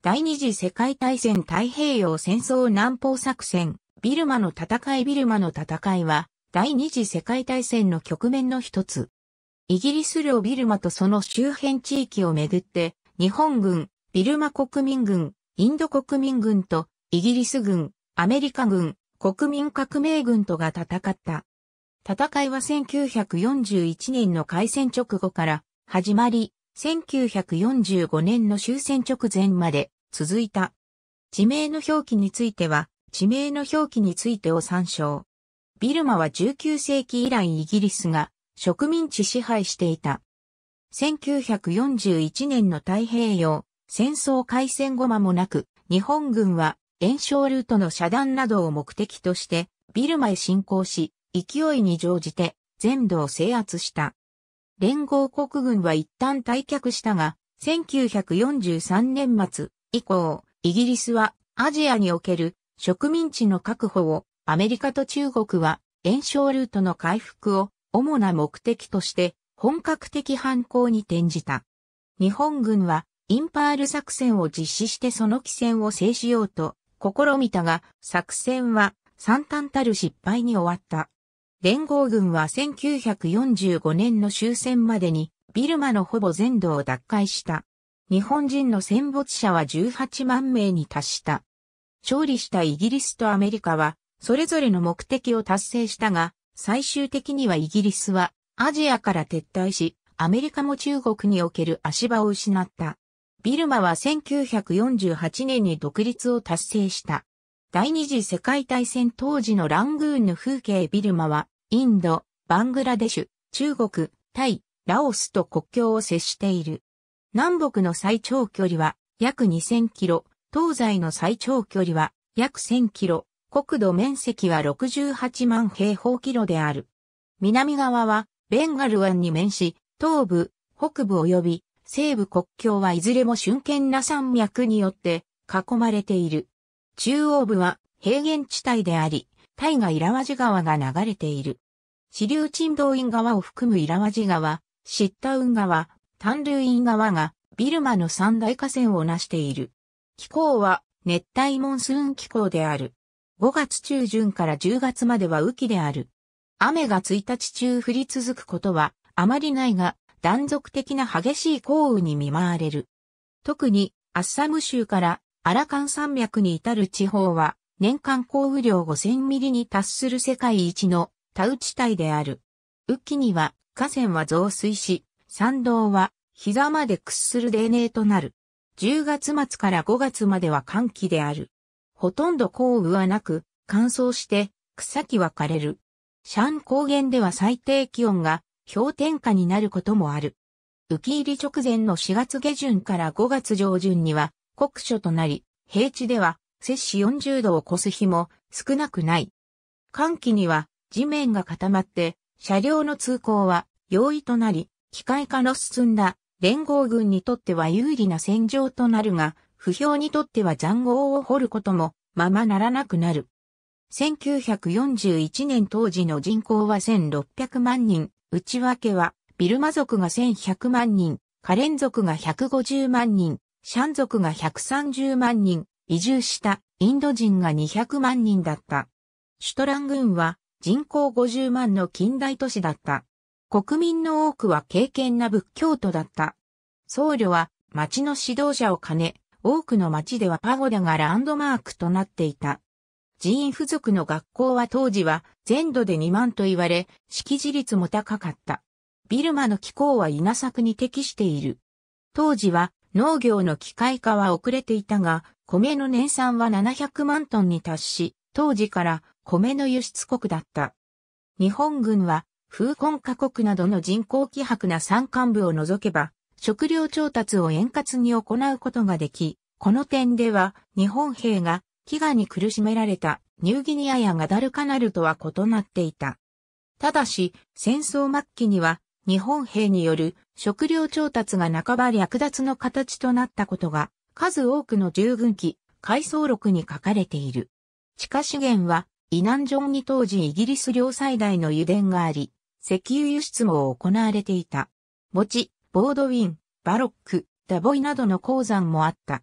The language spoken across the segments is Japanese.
第二次世界大戦太平洋戦争南方作戦、ビルマの戦いビルマの戦いは、第二次世界大戦の局面の一つ。イギリス領ビルマとその周辺地域をめぐって、日本軍、ビルマ国民軍、インド国民軍と、イギリス軍、アメリカ軍、国民革命軍とが戦った。戦いは1941年の開戦直後から始まり、1945年の終戦直前まで続いた。地名の表記については、地名の表記についてを参照。ビルマは19世紀以来イギリスが植民地支配していた。1941年の太平洋戦争開戦後間もなく、日本軍は炎症ルートの遮断などを目的としてビルマへ侵攻し、勢いに乗じて全土を制圧した。連合国軍は一旦退却したが、1943年末以降、イギリスはアジアにおける植民地の確保をアメリカと中国は炎症ルートの回復を主な目的として本格的反抗に転じた。日本軍はインパール作戦を実施してその規戦を制しようと試みたが作戦は惨憺たる失敗に終わった。連合軍は1945年の終戦までにビルマのほぼ全土を奪回した。日本人の戦没者は18万名に達した。勝利したイギリスとアメリカは、それぞれの目的を達成したが、最終的にはイギリスはアジアから撤退し、アメリカも中国における足場を失った。ビルマは1948年に独立を達成した。第二次世界大戦当時のラングーンの風景ビルマは、インド、バングラデシュ、中国、タイ、ラオスと国境を接している。南北の最長距離は約2000キロ、東西の最長距離は約1000キロ、国土面積は68万平方キロである。南側はベンガル湾に面し、東部、北部及び西部国境はいずれも峻険な山脈によって囲まれている。中央部は平原地帯であり、大河イラワジ川が流れている。支流沈道院川を含むイラワジ川、シッタウン川、ルイ院川がビルマの三大河川を成している。気候は熱帯モンスーン気候である。5月中旬から10月までは雨季である。雨が1日中降り続くことはあまりないが、断続的な激しい降雨に見舞われる。特にアッサム州からアラカン山脈に至る地方は、年間降雨量5000ミリに達する世界一の田打ち帯である。雨季には、河川は増水し、山道は膝まで屈する例年となる。10月末から5月までは寒気である。ほとんど降雨はなく、乾燥して草木は枯れる。シャン高原では最低気温が氷点下になることもある。浮き入り直前の4月下旬から5月上旬には酷暑となり、平地では摂氏40度を超す日も少なくない。寒気には地面が固まって車両の通行は容易となり、機械化の進んだ連合軍にとっては有利な戦場となるが、不評にとっては残壕を掘ることもままならなくなる。1941年当時の人口は1600万人、内訳はビルマ族が1100万人、カレン族が150万人、シャン族が130万人、移住したインド人が200万人だった。シュトラン郡は人口50万の近代都市だった。国民の多くは敬虔な仏教徒だった。僧侶は町の指導者を兼ね、多くの町ではパゴダがランドマークとなっていた。寺院付属の学校は当時は全土で2万と言われ、識字率も高かった。ビルマの気候は稲作に適している。当時は農業の機械化は遅れていたが、米の年産は700万トンに達し、当時から米の輸出国だった。日本軍は、風根加国などの人口希薄な山間部を除けば、食料調達を円滑に行うことができ、この点では日本兵が飢餓に苦しめられたニューギニアやガダルカナルとは異なっていた。ただし、戦争末期には日本兵による食料調達が半ば略奪の形となったことが、数多くの従軍機、回想録に書かれている。地下資源は、イナンジョンに当時イギリス領最大の油田があり、石油輸出も行われていた。墓地、ボードウィン、バロック、ダボイなどの鉱山もあった。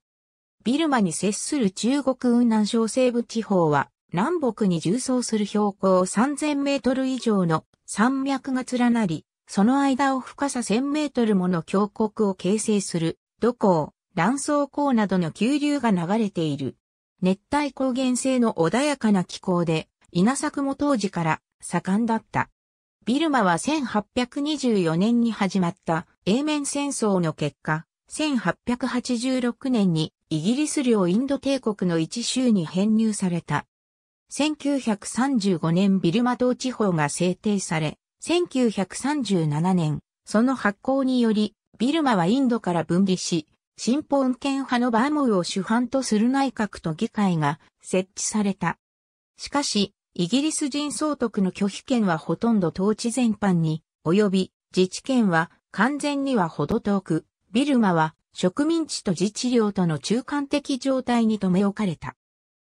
ビルマに接する中国雲南省西部地方は、南北に縦走する標高3000メートル以上の山脈が連なり、その間を深さ1000メートルもの峡谷を形成する、土港、卵巣港などの急流が流れている。熱帯高原性の穏やかな気候で、稲作も当時から盛んだった。ビルマは1824年に始まった英面戦争の結果、1886年にイギリス領インド帝国の一州に編入された。1935年ビルマ島地方が制定され、1937年、その発行により、ビルマはインドから分離し、新本権派のバーモーを主犯とする内閣と議会が設置された。しかし、イギリス人総督の拒否権はほとんど統治全般に、及び自治権は完全にはほど遠く、ビルマは植民地と自治領との中間的状態に留め置かれた。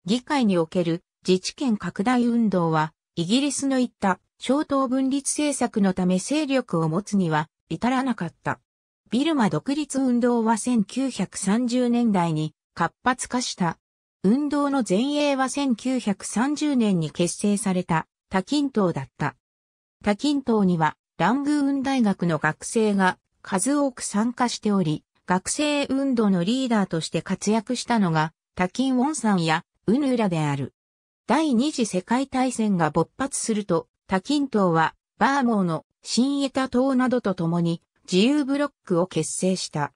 議会における自治権拡大運動は、イギリスの言った小党分立政策のため勢力を持つには至らなかった。ビルマ独立運動は1930年代に活発化した。運動の前衛は1930年に結成された多金党だった。多金党にはラングーン大学の学生が数多く参加しており、学生運動のリーダーとして活躍したのが多金ウォンさんやウヌラである。第二次世界大戦が勃発すると、多近党は、バーモーの新エタ島などと共に自由ブロックを結成した。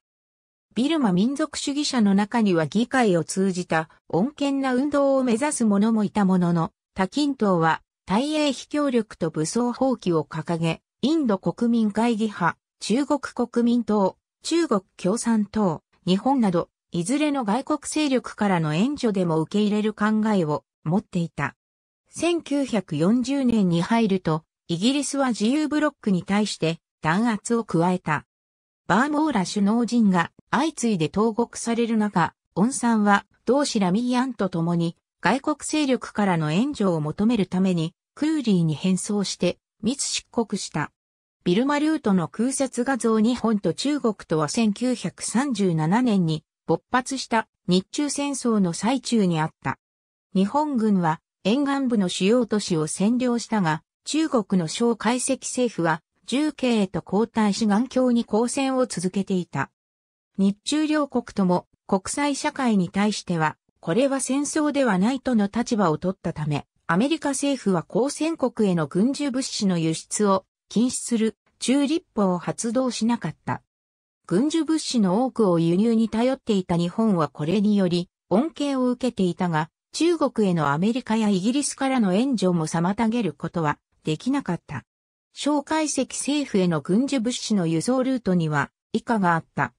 ビルマ民族主義者の中には議会を通じた穏健な運動を目指す者もいたものの、多近党は大英非協力と武装放棄を掲げ、インド国民会議派、中国国民党、中国共産党、日本など、いずれの外国勢力からの援助でも受け入れる考えを持っていた。1940年に入ると、イギリスは自由ブロックに対して弾圧を加えた。バーモーラ首脳陣が相次いで投獄される中、オンさんは同志ラミーアンと共に外国勢力からの援助を求めるためにクーリーに変装して密出国した。ビルマルートの空撮画像日本と中国とは1937年に勃発した日中戦争の最中にあった。日本軍は沿岸部の主要都市を占領したが、中国の小解石政府は、重慶へと交代し眼鏡に交戦を続けていた。日中両国とも国際社会に対しては、これは戦争ではないとの立場を取ったため、アメリカ政府は交戦国への軍需物資の輸出を禁止する中立法を発動しなかった。軍需物資の多くを輸入に頼っていた日本はこれにより恩恵を受けていたが、中国へのアメリカやイギリスからの援助も妨げることはできなかった。蒋介石政府への軍需物資の輸送ルートには以下があった。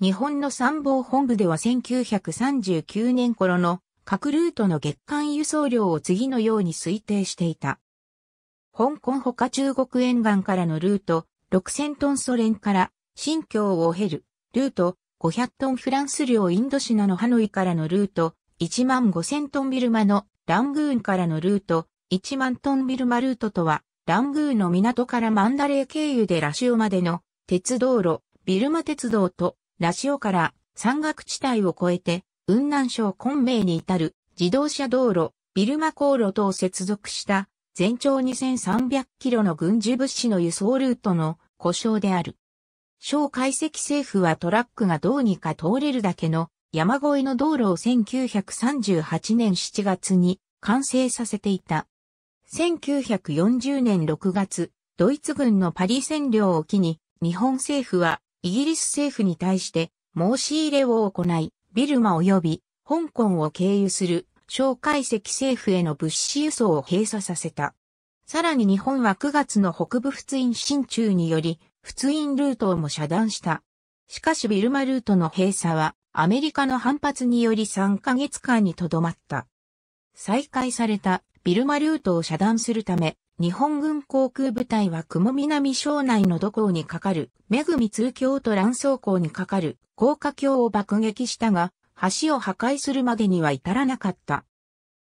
日本の参謀本部では1939年頃の各ルートの月間輸送量を次のように推定していた。香港ほか中国沿岸からのルート6000トンソ連から新疆を経るルート500トンフランス領インドシナのハノイからのルート1万5000トンビルマのラングーンからのルート、1万トンビルマルートとは、ラングーンの港からマンダレー経由でラシオまでの鉄道路、ビルマ鉄道とラシオから山岳地帯を越えて、雲南省昆明に至る自動車道路、ビルマ航路と接続した全長2300キロの軍需物資の輸送ルートの故障である。省解析政府はトラックがどうにか通れるだけの山越えの道路を1938年7月に完成させていた。1940年6月、ドイツ軍のパリ占領を機に、日本政府はイギリス政府に対して申し入れを行い、ビルマ及び香港を経由する蒋介石政府への物資輸送を閉鎖させた。さらに日本は9月の北部仏印進駐により、仏印ルートをも遮断した。しかしビルマルートの閉鎖はアメリカの反発により3ヶ月間にとどまった。再開されたビルマルートを遮断するため、日本軍航空部隊は雲南省内の土港にかかる、めぐみ通橋と乱走港にかかる、高架橋を爆撃したが、橋を破壊するまでには至らなかった。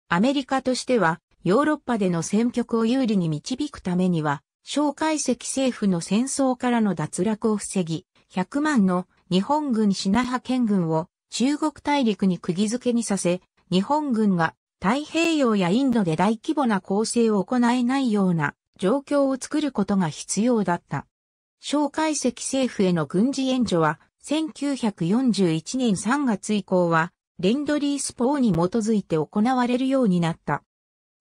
アメリカとしては、ヨーロッパでの戦局を有利に導くためには、蒋介石政府の戦争からの脱落を防ぎ、100万の日本軍品派遣軍を中国大陸に釘付けにさせ、日本軍が太平洋やインドで大規模な攻勢を行えないような状況を作ることが必要だった。介石政府への軍事援助は、1941年3月以降は、レンドリース法に基づいて行われるようになった。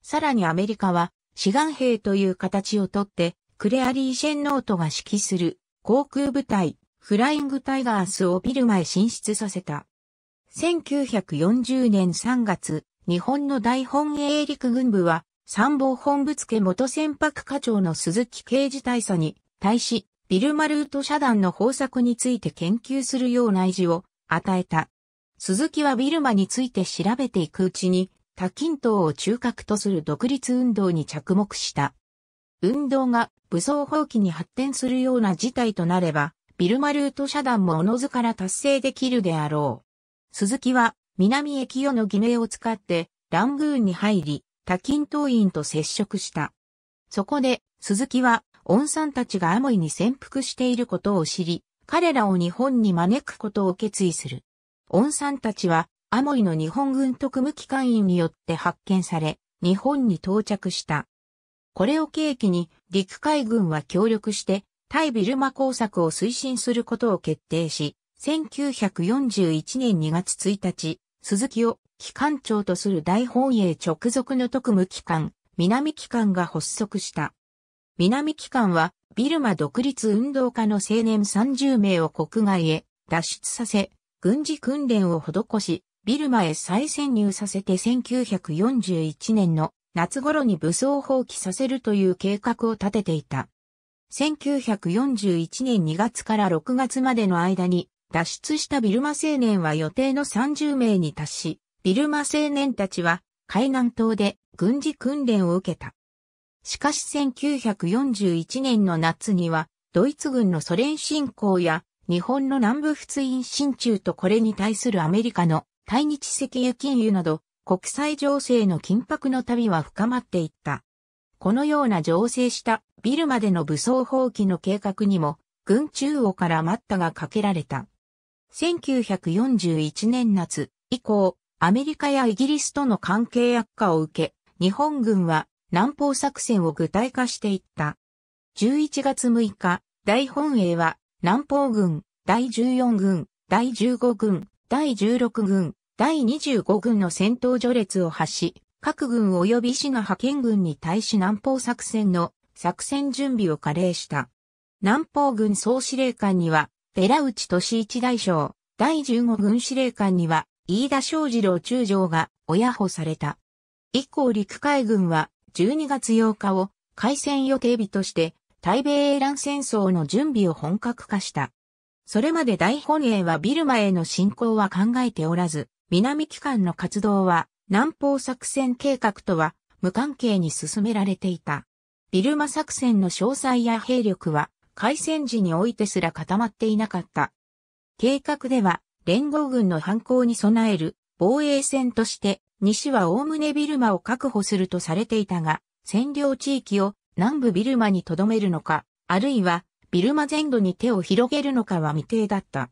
さらにアメリカは、志願兵という形をとって、クレアリー・シェンノートが指揮する航空部隊フライングタイガースをビルマへ進出させた。1940年3月、日本の大本営陸軍部は、参謀本部付元船舶課長の鈴木刑事大佐に、対し、ビルマルート社団の方策について研究するよう内示を与えた。鈴木はビルマについて調べていくうちに、多近東を中核とする独立運動に着目した。運動が武装放棄に発展するような事態となれば、ビルマルート遮断もおのずから達成できるであろう。鈴木は南駅用の偽名を使ってラングーンに入り、多金党員と接触した。そこで鈴木は温さんたちがアモイに潜伏していることを知り、彼らを日本に招くことを決意する。温さんたちはアモイの日本軍特務機関員によって発見され、日本に到着した。これを契機に陸海軍は協力して対ビルマ工作を推進することを決定し、1941年2月1日、鈴木を機関長とする大本営直属の特務機関、南機関が発足した。南機関は、ビルマ独立運動家の青年30名を国外へ脱出させ、軍事訓練を施し、ビルマへ再潜入させて1941年の夏頃に武装放棄させるという計画を立てていた。1941年2月から6月までの間に、脱出したビルマ青年は予定の30名に達し、ビルマ青年たちは海南島で軍事訓練を受けた。しかし1941年の夏には、ドイツ軍のソ連侵攻や日本の南部仏印進駐とこれに対するアメリカの対日石油金融など国際情勢の緊迫の旅は深まっていった。このような情勢したビルマでの武装放棄の計画にも、軍中央から待ったがかけられた。1941年夏以降、アメリカやイギリスとの関係悪化を受け、日本軍は南方作戦を具体化していった。11月6日、大本営は南方軍、第14軍、第15軍、第16軍、第25軍の戦闘序列を発し、各軍及び市が派遣軍に対し南方作戦の作戦準備を加齢した。南方軍総司令官には、寺内俊一大将、第15軍司令官には、飯田昌次郎中将が親保された。以降陸海軍は、12月8日を開戦予定日として、対米英乱戦争の準備を本格化した。それまで大本営はビルマへの侵攻は考えておらず、南機関の活動は南方作戦計画とは無関係に進められていた。ビルマ作戦の詳細や兵力は、開戦時においてすら固まっていなかった。計画では、連合軍の反抗に備える防衛戦として、西は概ねビルマを確保するとされていたが、占領地域を南部ビルマに留めるのか、あるいはビルマ全土に手を広げるのかは未定だった。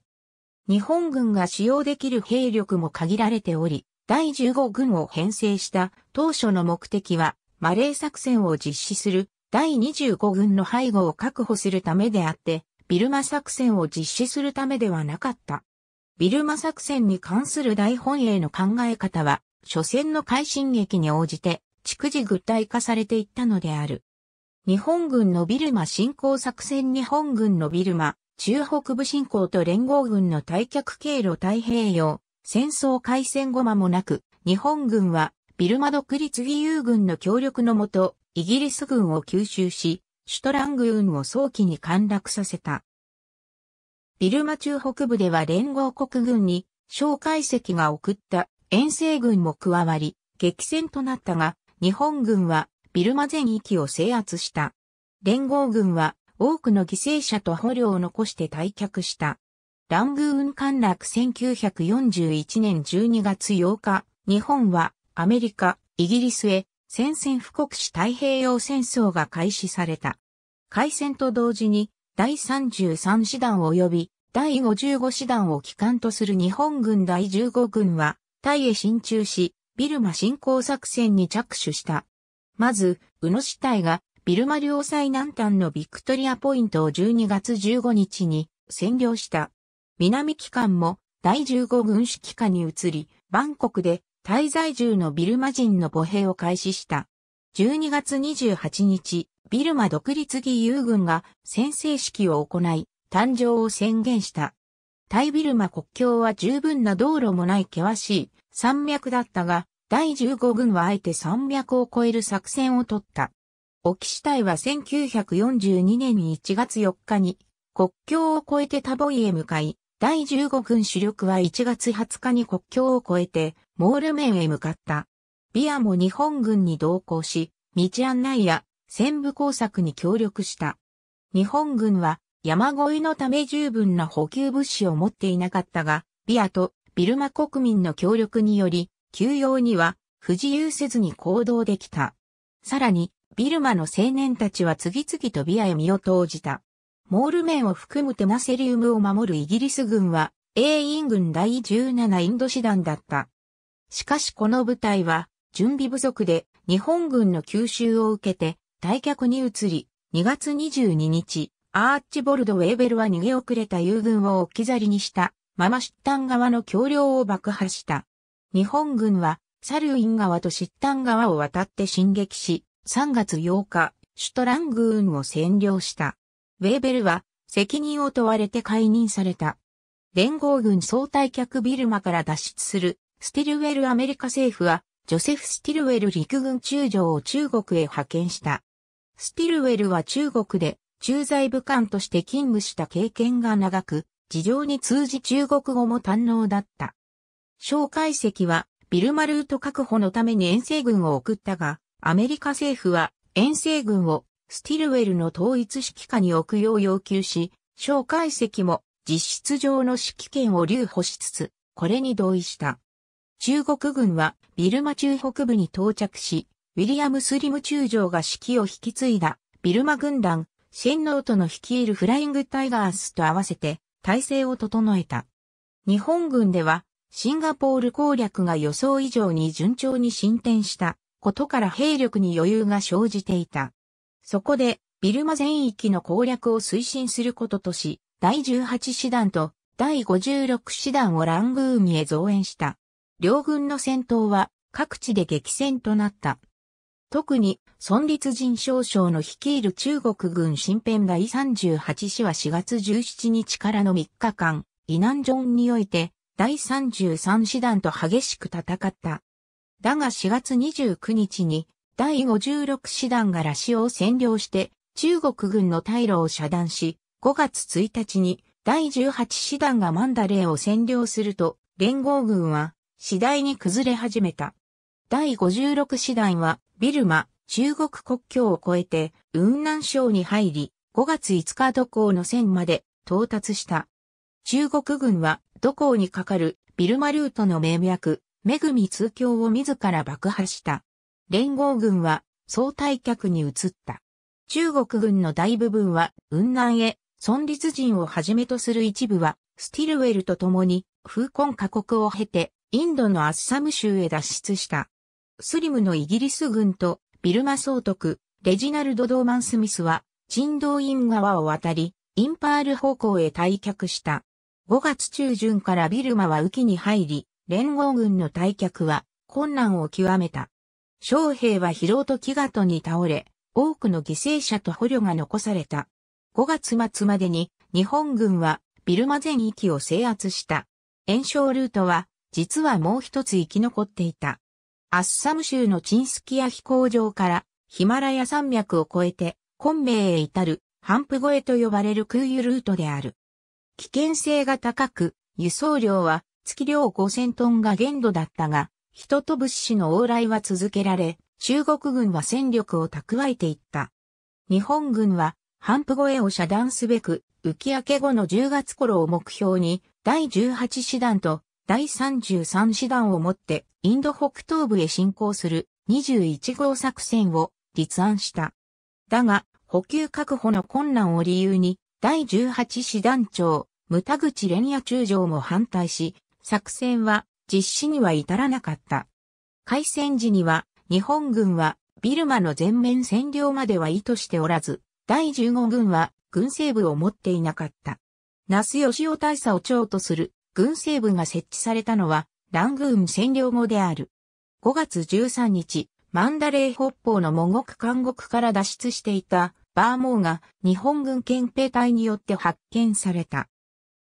日本軍が使用できる兵力も限られており、第15軍を編成した当初の目的はマレー作戦を実施する第25軍の背後を確保するためであって、ビルマ作戦を実施するためではなかった。ビルマ作戦に関する大本営の考え方は、初戦の快進撃に応じて、逐次具体化されていったのである。日本軍のビルマ進行作戦日本軍のビルマ、中北部進行と連合軍の退却経路太平洋、戦争開戦後間もなく、日本軍はビルマ独立義勇軍の協力のもと、イギリス軍を吸収し、シュトラング運を早期に陥落させた。ビルマ中北部では連合国軍に、蒋介石が送った遠征軍も加わり、激戦となったが、日本軍はビルマ全域を制圧した。連合軍は多くの犠牲者と捕虜を残して退却した。ラングーン陥落1941年12月8日、日本はアメリカ、イギリスへ宣戦布告し太平洋戦争が開始された。開戦と同時に第33師団及び第55師団を機関とする日本軍第15軍はタイへ進駐し、ビルマ侵攻作戦に着手した。まず、宇野支隊がビルマ領最南端のビクトリアポイントを12月15日に占領した。南機関も第15軍指揮下に移り、バンコクで滞在中のビルマ人の歩兵を開始した。12月28日、ビルマ独立義勇軍が宣誓式を行い、誕生を宣言した。対ビルマ国境は十分な道路もない険しい山脈だったが、第15軍はあえて山脈を越える作戦を取った。沖死隊は1942年に1月4日に国境を越えてタボイへ向かい、第15軍主力は1月20日に国境を越えてモール面へ向かった。ビアも日本軍に同行し、道案内や戦部工作に協力した。日本軍は山越えのため十分な補給物資を持っていなかったが、ビアとビルマ国民の協力により、休養には不自由せずに行動できた。さらに、ビルマの青年たちは次々とビアへ身を投じた。モール面を含むテナセリウムを守るイギリス軍は、英イン軍第17インド師団だった。しかしこの部隊は準備不足で日本軍の吸収を受けて退却に移り、2月22日、アーチボルド・ウェーベルは逃げ遅れた友軍を置き去りにしたままシッタン川の橋梁を爆破した。日本軍はサルウィン川とシッタン川を渡って進撃し、3月8日、シュトラングーンを占領した。ウェーベルは責任を問われて解任された。連合軍総退却ビルマから脱出するスティルウェルアメリカ政府は、ジョセフ・スティルウェル陸軍中将を中国へ派遣した。スティルウェルは中国で駐在武官として勤務した経験が長く、事情に通じ中国語も堪能だった。蒋介石はビルマルート確保のために遠征軍を送ったが、アメリカ政府は遠征軍をスティルウェルの統一指揮下に置くよう要求し、蒋介石も実質上の指揮権を留保しつつ、これに同意した。中国軍はビルマ中北部に到着し、ウィリアム・スリム中将が指揮を引き継いだビルマ軍団、シェンノートの率いるフライングタイガースと合わせて体制を整えた。日本軍ではシンガポール攻略が予想以上に順調に進展したことから兵力に余裕が生じていた。そこでビルマ全域の攻略を推進することとし、第18師団と第56師団をラングーンへ増援した。両軍の戦闘は各地で激戦となった。特に、孫立人少将の率いる中国軍新編第38師は4月17日からの3日間、イナンジョンにおいて、第33師団と激しく戦った。だが4月29日に、第56師団がシオを占領して、中国軍の退路を遮断し、5月1日に、第18師団がマンダレーを占領すると、連合軍は次第に崩れ始めた。第56師団は、ビルマ、中国国境を越えて、雲南省に入り、5月5日土港の線まで到達した。中国軍は、土港にかかるビルマルートの名脈、めぐみ通教を自ら爆破した。連合軍は、総退却に移った。中国軍の大部分は、雲南へ、孫立人をはじめとする一部は、スティルウェルと共に、風根過国を経て、インドのアッサム州へ脱出した。スリムのイギリス軍とビルマ総督、レジナルド・ドーマン・スミスは、人道院川を渡り、インパール方向へ退却した。5月中旬からビルマは雨季に入り、連合軍の退却は困難を極めた。将兵は疲労と飢餓とに倒れ、多くの犠牲者と捕虜が残された。5月末までに日本軍はビルマ全域を制圧した。炎症ルートは実はもう一つ生き残っていた。アッサム州のチンスキア飛行場からヒマラヤ山脈を越えて、昆明へ至る、ハンプ越えと呼ばれる空輸ルートである。危険性が高く、輸送量は月量5000トンが限度だったが、人と物資の往来は続けられ、中国軍は戦力を蓄えていった。日本軍は、ハンプ越えを遮断すべく、浮き明け後の10月頃を目標に、第18師団と第33師団をもってインド北東部へ進攻する21号作戦を立案した。だが、補給確保の困難を理由に、第18師団長、ムタグチレ中将も反対し、作戦は実施には至らなかった。開戦時には、日本軍はビルマの全面占領までは意図しておらず、第15軍は軍政部を持っていなかった。那須シオ大佐を長とする軍政部が設置されたのは、ラングーン占領後である。5月13日、マンダレー北方のモゴク監獄から脱出していたバーモーが日本軍憲兵隊によって発見された。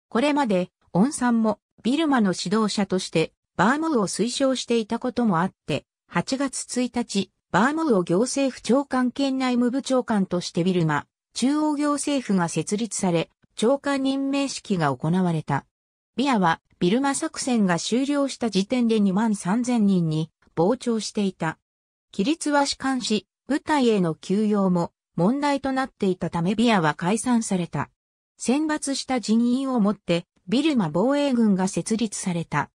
これまで、オンさんもビルマの指導者としてバーモーを推奨していたこともあって、8月1日、バーモーを行政府長官県内務部長官としてビルマ、中央行政府が設立され、長官任命式が行われた。ビアはビルマ作戦が終了した時点で2万3000人に膨張していた。規律は士官し、部隊への休養も問題となっていたためビアは解散された。選抜した人員をもってビルマ防衛軍が設立された。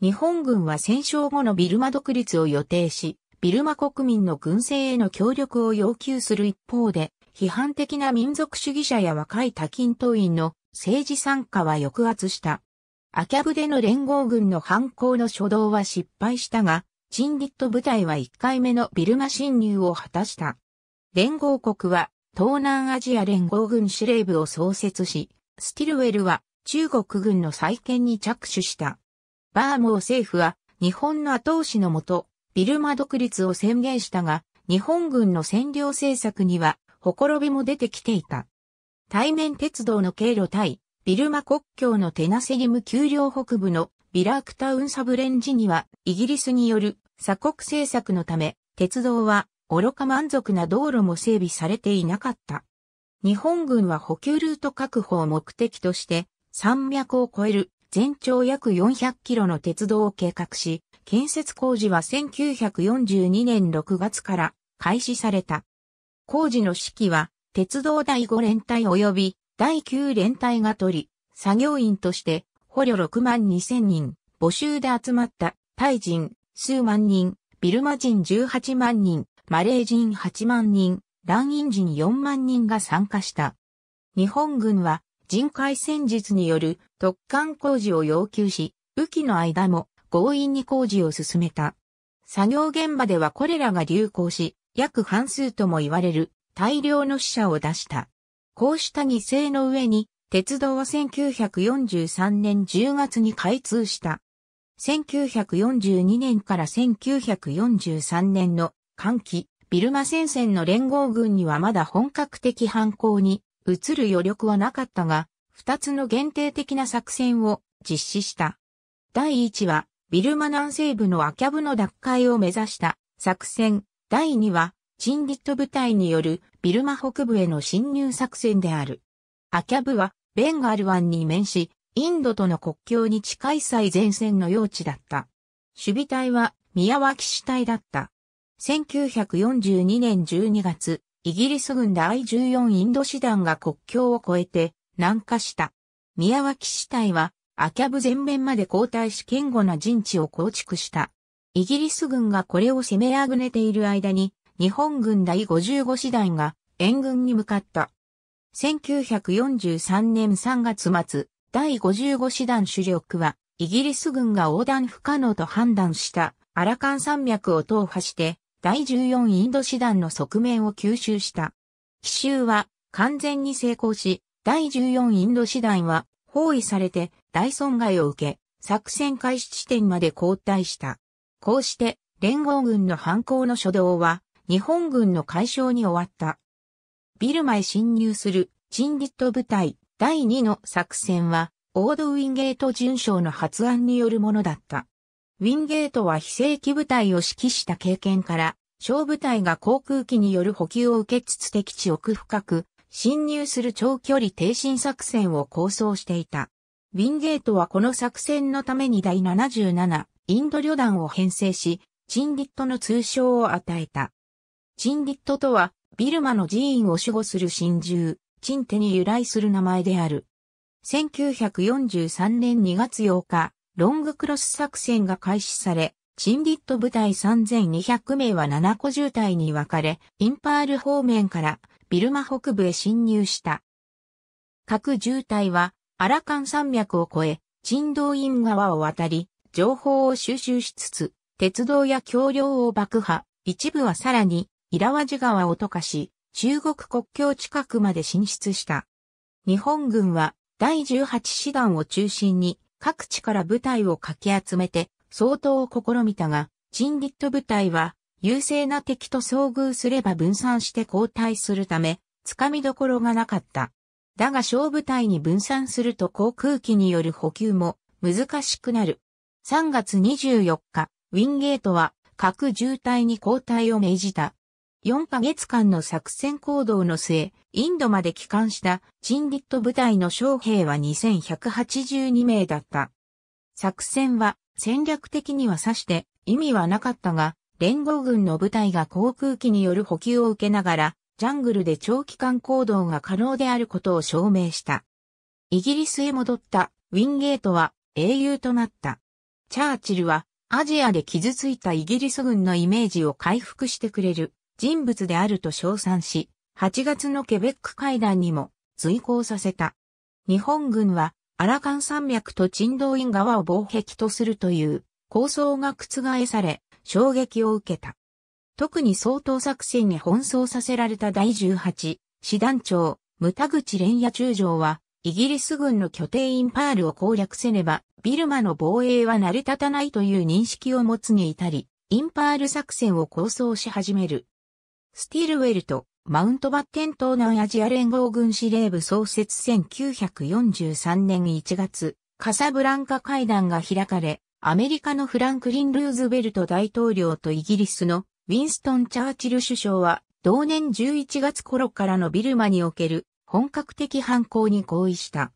日本軍は戦勝後のビルマ独立を予定し、ビルマ国民の軍政への協力を要求する一方で、批判的な民族主義者や若い多金党員の政治参加は抑圧した。アキャブでの連合軍の反抗の初動は失敗したが、チンリット部隊は1回目のビルマ侵入を果たした。連合国は東南アジア連合軍司令部を創設し、スティルウェルは中国軍の再建に着手した。バーモー政府は日本の後押しのもと、ビルマ独立を宣言したが、日本軍の占領政策には、ほころびも出てきていた。対面鉄道の経路対ビルマ国境のテナセリム丘陵北部のビラークタウンサブレンジには、イギリスによる鎖国政策のため、鉄道は愚か満足な道路も整備されていなかった。日本軍は補給ルート確保を目的として、山脈を越える全長約400キロの鉄道を計画し、建設工事は1942年6月から開始された。工事の指揮は、鉄道第5連隊及び第9連隊が取り、作業員として捕虜6万2千人、募集で集まったタイ人数万人、ビルマ人18万人、マレー人8万人、ランイン人4万人が参加した。日本軍は人海戦術による突貫工事を要求し、武器の間も強引に工事を進めた。作業現場ではこれらが流行し、約半数とも言われる大量の死者を出した。こうした犠牲の上に、鉄道は1943年10月に開通した。1942年から1943年の寒気、ビルマ戦線の連合軍にはまだ本格的反抗に移る余力はなかったが、二つの限定的な作戦を実施した。第一は、ビルマ南西部のアキャブの奪回を目指した作戦。第二は、チンギット部隊によるビルマ北部への侵入作戦である。アキャブはベンガル湾に面し、インドとの国境に近い最前線の用地だった。守備隊は宮脇市隊だった。1942年12月、イギリス軍第14インド師団が国境を越えて南下した。宮脇市隊は、アキャブ全面まで後退し堅固な陣地を構築した。イギリス軍がこれを攻めあぐねている間に、日本軍第55師団が援軍に向かった。1943年3月末、第55師団主力は、イギリス軍が横断不可能と判断したアラカン山脈を踏破して、第14インド師団の側面を吸収した。奇襲は完全に成功し、第14インド師団は包囲されて大損害を受け、作戦開始地点まで後退した。こうして、連合軍の反抗の初動は日本軍の解消に終わった。ビルマへ侵入するチンリット部隊第2の作戦は、オードウィンゲート巡将の発案によるものだった。ウィンゲートは非正規部隊を指揮した経験から、小部隊が航空機による補給を受けつつ敵地奥深く、侵入する長距離停進作戦を構想していた。ウィンゲートはこの作戦のために第77インド旅団を編成し、チンリットの通称を与えた。チンディットとは、ビルマの寺院を守護する神獣、チンテに由来する名前である。1943年2月8日、ロングクロス作戦が開始され、チンディット部隊3200名は7個渋滞に分かれ、インパール方面からビルマ北部へ侵入した。各渋滞は、アラカン山脈を越え、珍道院川を渡り、情報を収集しつつ、鉄道や橋梁を爆破、一部はさらにイラワジ川を溶かし、中国国境近くまで進出した。日本軍は第18師団を中心に各地から部隊をかき集めて相当を試みたが、チンリット部隊は優勢な敵と遭遇すれば分散して交代するため、つかみどころがなかった。だが小部隊に分散すると航空機による補給も難しくなる。3月24日、ウィンゲートは各渋滞に交代を命じた。4ヶ月間の作戦行動の末、インドまで帰還したチンディット部隊の将兵は2182名だった。作戦は戦略的には指して意味はなかったが、連合軍の部隊が航空機による補給を受けながら、ジャングルで長期間行動が可能であることを証明した。イギリスへ戻ったウィンゲートは英雄となった。チャーチルはアジアで傷ついたイギリス軍のイメージを回復してくれる。人物であると称賛し、8月のケベック会談にも随行させた。日本軍はアラカン山脈と鎮道院川を防壁とするという構想が覆され、衝撃を受けた。特に総統作戦に奔走させられた第18師団長、ムタグチ連野中将は、イギリス軍の拠点インパールを攻略せねば、ビルマの防衛は成り立たないという認識を持つに至り、インパール作戦を構想し始める。スティールウェルとマウントバッテン東南アジア連合軍司令部創設1943年1月、カサブランカ会談が開かれ、アメリカのフランクリン・ルーズベルト大統領とイギリスのウィンストン・チャーチル首相は同年11月頃からのビルマにおける本格的反抗に合意した。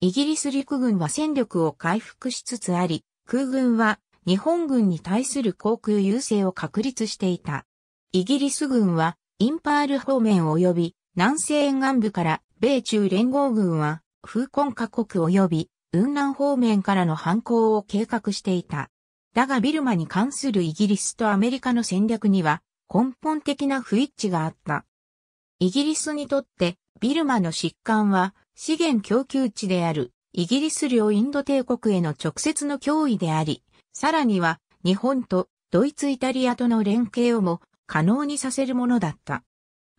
イギリス陸軍は戦力を回復しつつあり、空軍は日本軍に対する航空優勢を確立していた。イギリス軍は、インパール方面及び、南西沿岸部から、米中連合軍は、風魂各国及び、雲南方面からの反攻を計画していた。だがビルマに関するイギリスとアメリカの戦略には、根本的な不一致があった。イギリスにとって、ビルマの疾患は、資源供給地である、イギリス領インド帝国への直接の脅威であり、さらには、日本とドイツイタリアとの連携をも可能にさせるものだった。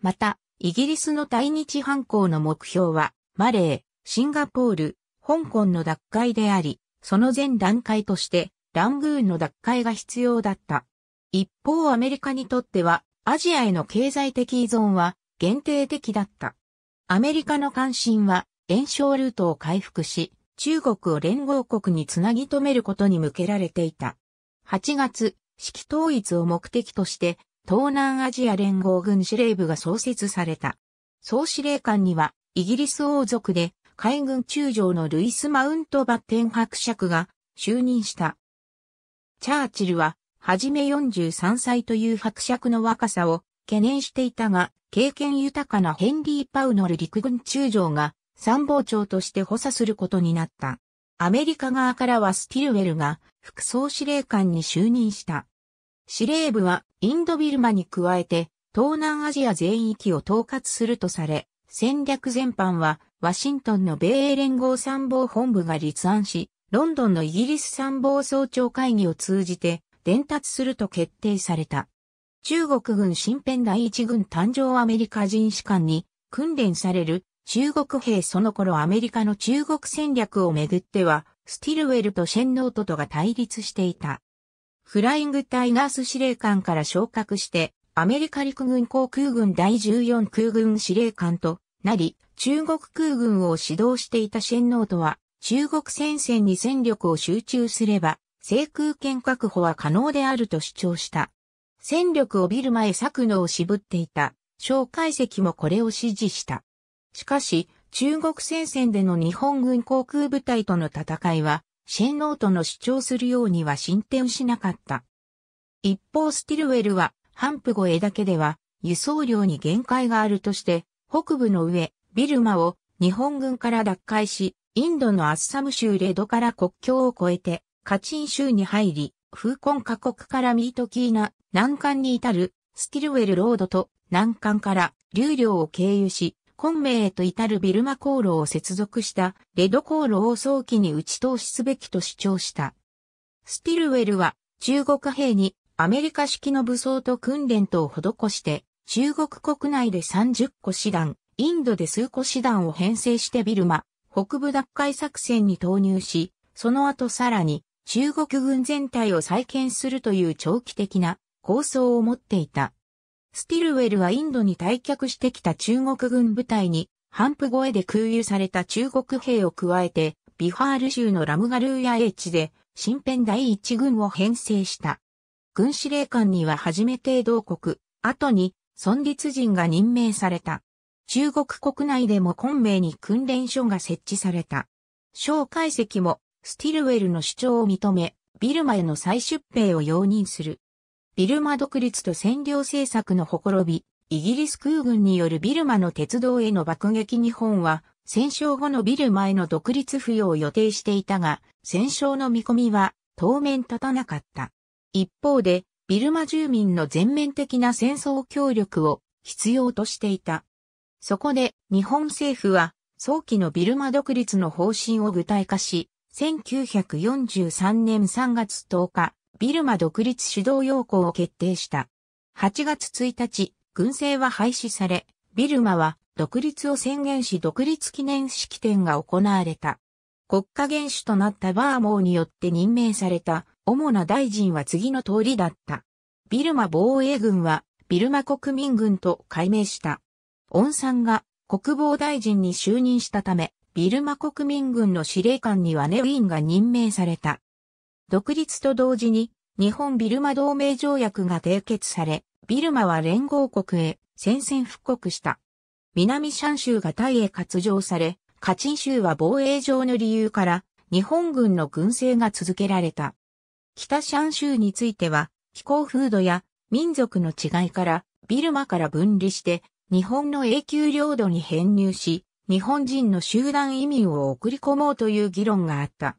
また、イギリスの対日反抗の目標は、マレー、シンガポール、香港の脱会であり、その前段階として、ラングーンの脱会が必要だった。一方アメリカにとっては、アジアへの経済的依存は限定的だった。アメリカの関心は、炎症ルートを回復し、中国を連合国につなぎ止めることに向けられていた。8月、式統一を目的として、東南アジア連合軍司令部が創設された。総司令官には、イギリス王族で、海軍中将のルイス・マウント・バッテン伯爵が就任した。チャーチルは、はじめ43歳という伯爵の若さを懸念していたが、経験豊かなヘンリー・パウノル陸軍中将が参謀長として補佐することになった。アメリカ側からはスティルウェルが副総司令官に就任した。司令部はインドビルマに加えて東南アジア全域を統括するとされ、戦略全般はワシントンの米英連合参謀本部が立案し、ロンドンのイギリス参謀総長会議を通じて伝達すると決定された。中国軍新編第一軍誕生アメリカ人士官に訓練される中国兵その頃アメリカの中国戦略をめぐっては、スティルウェルとシェンノートとが対立していた。フライングタイガース司令官から昇格して、アメリカ陸軍航空軍第14空軍司令官となり、中国空軍を指導していたシェンノートは、中国戦線に戦力を集中すれば、制空権確保は可能であると主張した。戦力をビルマへ削のを渋っていた、蒋介石もこれを支持した。しかし、中国戦線での日本軍航空部隊との戦いは、シェーンノートの主張するようには進展しなかった。一方スティルウェルは、ハンプ越えだけでは、輸送量に限界があるとして、北部の上、ビルマを日本軍から奪回し、インドのアッサム州レドから国境を越えて、カチン州に入り、風根下国からミートキーナ、南関に至る、スティルウェルロードと南関から流量を経由し、昆明へと至るビルマ航路を接続したレド航路を早期に打ち通しすべきと主張した。スティルウェルは中国兵にアメリカ式の武装と訓練とを施して中国国内で30個師団、インドで数個師団を編成してビルマ、北部奪回作戦に投入し、その後さらに中国軍全体を再建するという長期的な構想を持っていた。スティルウェルはインドに退却してきた中国軍部隊に、ハンプ越えで空輸された中国兵を加えて、ビハール州のラムガルーヤ英で、新編第一軍を編成した。軍司令官には初めて同国、後に、孫立人が任命された。中国国内でも昆明に訓練所が設置された。蒋介石も、スティルウェルの主張を認め、ビルマへの再出兵を容認する。ビルマ独立と占領政策のほころび、イギリス空軍によるビルマの鉄道への爆撃日本は、戦勝後のビルマへの独立付与を予定していたが、戦勝の見込みは当面立たなかった。一方で、ビルマ住民の全面的な戦争協力を必要としていた。そこで、日本政府は、早期のビルマ独立の方針を具体化し、1943年3月10日、ビルマ独立指導要項を決定した。8月1日、軍政は廃止され、ビルマは独立を宣言し独立記念式典が行われた。国家元首となったバーモーによって任命された主な大臣は次の通りだった。ビルマ防衛軍はビルマ国民軍と改名した。オンさんが国防大臣に就任したため、ビルマ国民軍の司令官にはネウィンが任命された。独立と同時に日本ビルマ同盟条約が締結され、ビルマは連合国へ宣戦復刻した。南シャン州がタイへ割譲され、カチン州は防衛上の理由から日本軍の軍政が続けられた。北シャン州については気候風土や民族の違いからビルマから分離して日本の永久領土に編入し、日本人の集団移民を送り込もうという議論があった。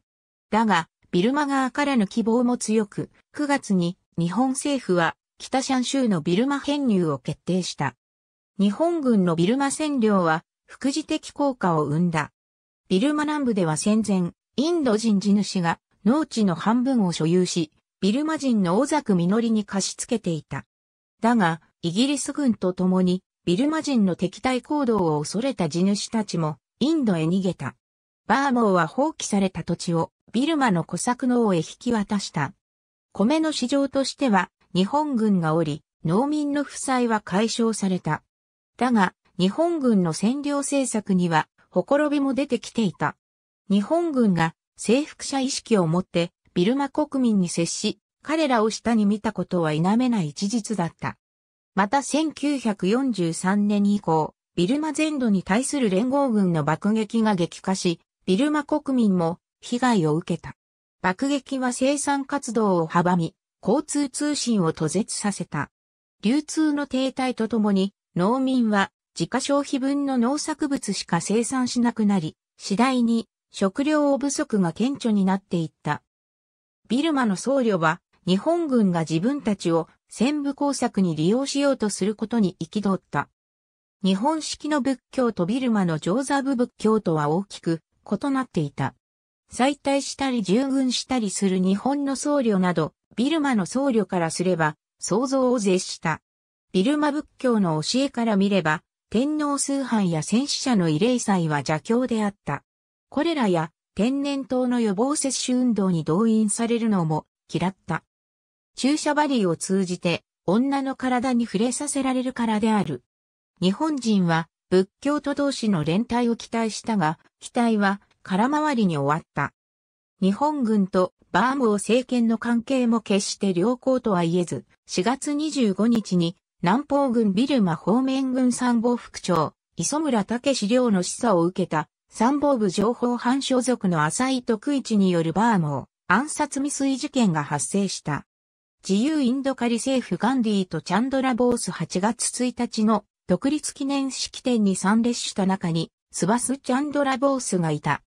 だが、ビルマ側からの希望も強く、9月に日本政府は北シャン州のビルマ編入を決定した。日本軍のビルマ占領は副次的効果を生んだ。ビルマ南部では戦前、インド人地主が農地の半分を所有し、ビルマ人の尾作実りに貸し付けていた。だが、イギリス軍と共に、ビルマ人の敵対行動を恐れた地主たちも、インドへ逃げた。バーモーは放棄された土地をビルマの小作農へ引き渡した。米の市場としては日本軍がおり、農民の負債は解消された。だが、日本軍の占領政策には、ほころびも出てきていた。日本軍が征服者意識を持ってビルマ国民に接し、彼らを下に見たことは否めない事実だった。また1943年以降、ビルマ全土に対する連合軍の爆撃が激化し、ビルマ国民も被害を受けた。爆撃は生産活動を阻み、交通通信を途絶させた。流通の停滞とともに、農民は自家消費分の農作物しか生産しなくなり、次第に食料不足が顕著になっていった。ビルマの僧侶は日本軍が自分たちを戦部工作に利用しようとすることに憤った。日本式の仏教とビルマの上座部仏教とは大きく異なっていた。再退したり従軍したりする日本の僧侶など、ビルマの僧侶からすれば、想像を絶した。ビルマ仏教の教えから見れば、天皇崇拝や戦死者の慰霊祭は邪教であった。これらや天然痘の予防接種運動に動員されるのも嫌った。注射針を通じて女の体に触れさせられるからである。日本人は仏教徒同士の連帯を期待したが、期待は空回りに終わった。日本軍とバームを政権の関係も決して良好とは言えず、4月25日に南方軍ビルマ方面軍参謀副長、磯村武良の示唆を受けた参謀部情報班所属の浅井徳一によるバームを暗殺未遂事件が発生した。自由インドカリ政府ガンディとチャンドラボース8月1日の独立記念式典に参列した中に、スバスチャンドラ・ボースがいた。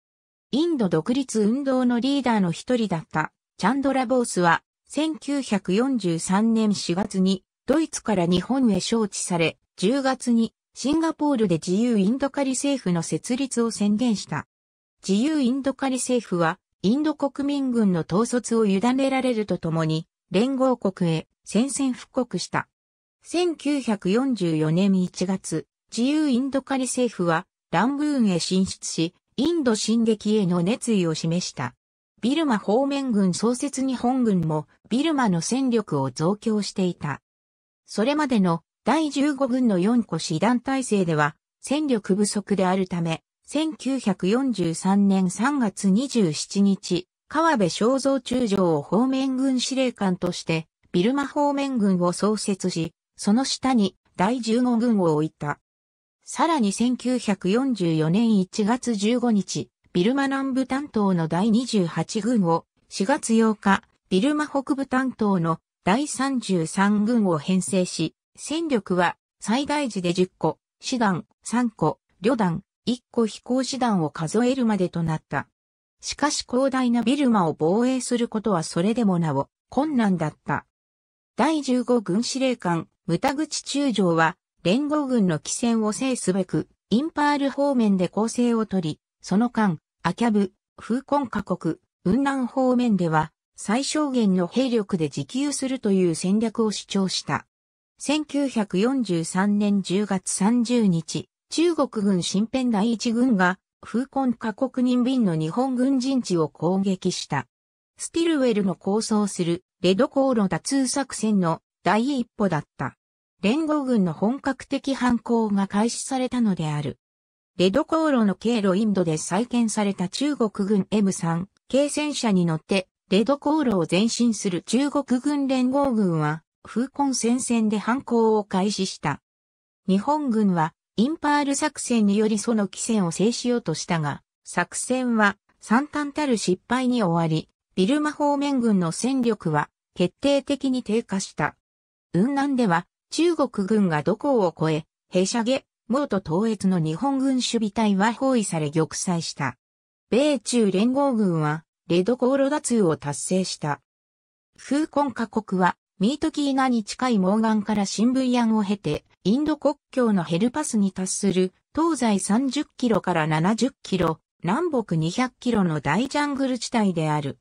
インド独立運動のリーダーの一人だったチャンドラ・ボースは、1943年4月にドイツから日本へ招致され、10月にシンガポールで自由インドカリ政府の設立を宣言した。自由インドカリ政府は、インド国民軍の統率を委ねられるとともに、連合国へ宣戦布告した。1944年1月、自由インドカリ政府はラングーンへ進出し、インド進撃への熱意を示した。ビルマ方面軍創設日本軍もビルマの戦力を増強していた。それまでの第15軍の4個師団体制では戦力不足であるため、1943年3月27日、川辺正蔵中将を方面軍司令官として、ビルマ方面軍を創設し、その下に第15軍を置いた。さらに1944年1月15日、ビルマ南部担当の第28軍を、4月8日、ビルマ北部担当の第33軍を編成し、戦力は最大時で10個、師団3個、旅団1個飛行師団を数えるまでとなった。しかし広大なビルマを防衛することはそれでもなお困難だった。第15軍司令官牟田口中将は、連合軍の起戦を制すべく、インパール方面で攻勢を取り、その間、アキャブ、風ン下国、雲南方面では、最小限の兵力で自給するという戦略を主張した。1943年10月30日、中国軍新編第一軍が、風ン下国人便の日本軍陣地を攻撃した。スティルウェルの構想するレドコーロ脱作戦の第一歩だった。連合軍の本格的反抗が開始されたのである。レド航路の経路インドで再建された中国軍 M3 軽戦車に乗って、レド航路を前進する中国軍連合軍は、風根戦線で反抗を開始した。日本軍は、インパール作戦によりその規制を制しようとしたが、作戦は惨憺たる失敗に終わり、ビルマ方面軍の戦力は決定的に低下した。雲南では中国軍が土港を越え、兵舎下、毛と東越の日本軍守備隊は包囲され玉砕した。米中連合軍は、レド航路打通を達成した。風魂下国は、ミートキーナに近いモーガンから新聞湾を経て、インド国境のヘルパスに達する、東西30キロから70キロ、南北200キロの大ジャングル地帯である。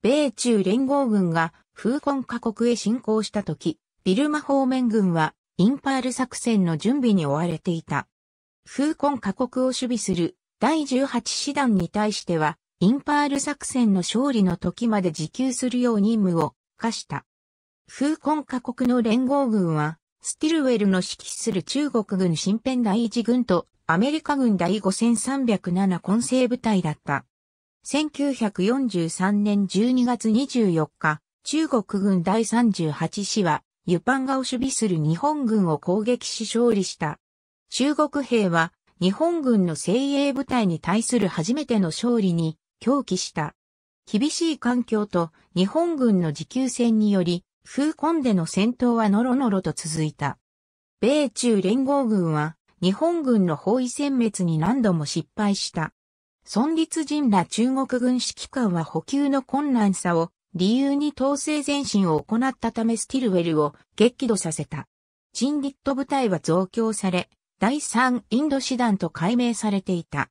米中連合軍が、風魂下国へ侵攻した時、ビルマ方面軍は、インパール作戦の準備に追われていた。フーコン国を守備する第18師団に対しては、インパール作戦の勝利の時まで自給するよう任務を課した。フーコン国の連合軍は、スティルウェルの指揮する中国軍新編第1軍とアメリカ軍第5307混成部隊だった。1943年12月24日、中国軍第38師はユパンがを守備する日本軍を攻撃し勝利した。中国兵は日本軍の精鋭部隊に対する初めての勝利に狂気した。厳しい環境と日本軍の持久戦により、風根での戦闘はノロノロと続いた。米中連合軍は日本軍の包囲殲滅に何度も失敗した。孫立人ら中国軍指揮官は補給の困難さを理由に統制前進を行ったためスティルウェルを激怒させた。チンディット部隊は増強され、第3インド師団と改名されていた。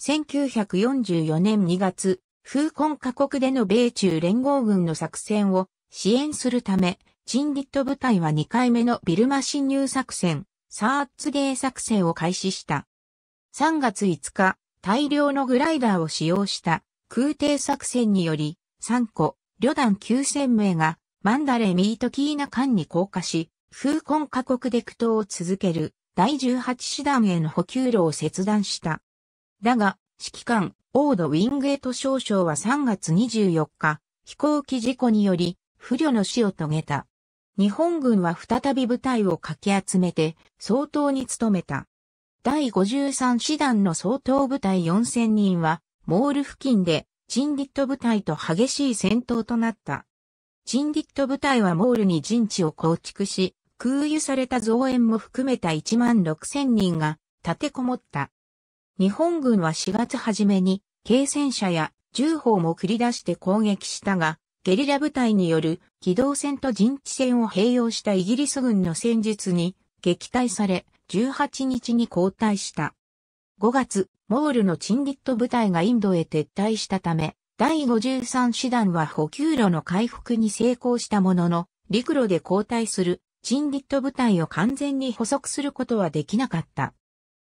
1944年2月、風根過国での米中連合軍の作戦を支援するため、チンディット部隊は2回目のビルマ侵入作戦、サーツデー作戦を開始した。3月5日、大量のグライダーを使用した空挺作戦により、3個旅団9000名がマンダレミートキーナ艦に降下し、風魂下国で苦闘を続ける第18師団への補給路を切断した。だが、指揮官、オード・ウィンゲート少将は3月24日、飛行機事故により、不慮の死を遂げた。日本軍は再び部隊をかき集めて、総統に努めた。第53師団の総統部隊4000人は、モール付近でチンディット部隊と激しい戦闘となった。チンディット部隊はモールに陣地を構築し、空輸された増援も含めた1万6000人が立てこもった。日本軍は4月初めに、軽戦車や銃砲も繰り出して攻撃したが、ゲリラ部隊による機動戦と陣地戦を併用したイギリス軍の戦術に撃退され、18日に後退した。5月、モールのチンギット部隊がインドへ撤退したため、第53師団は補給路の回復に成功したものの、陸路で後退するチンギット部隊を完全に捕捉することはできなかった。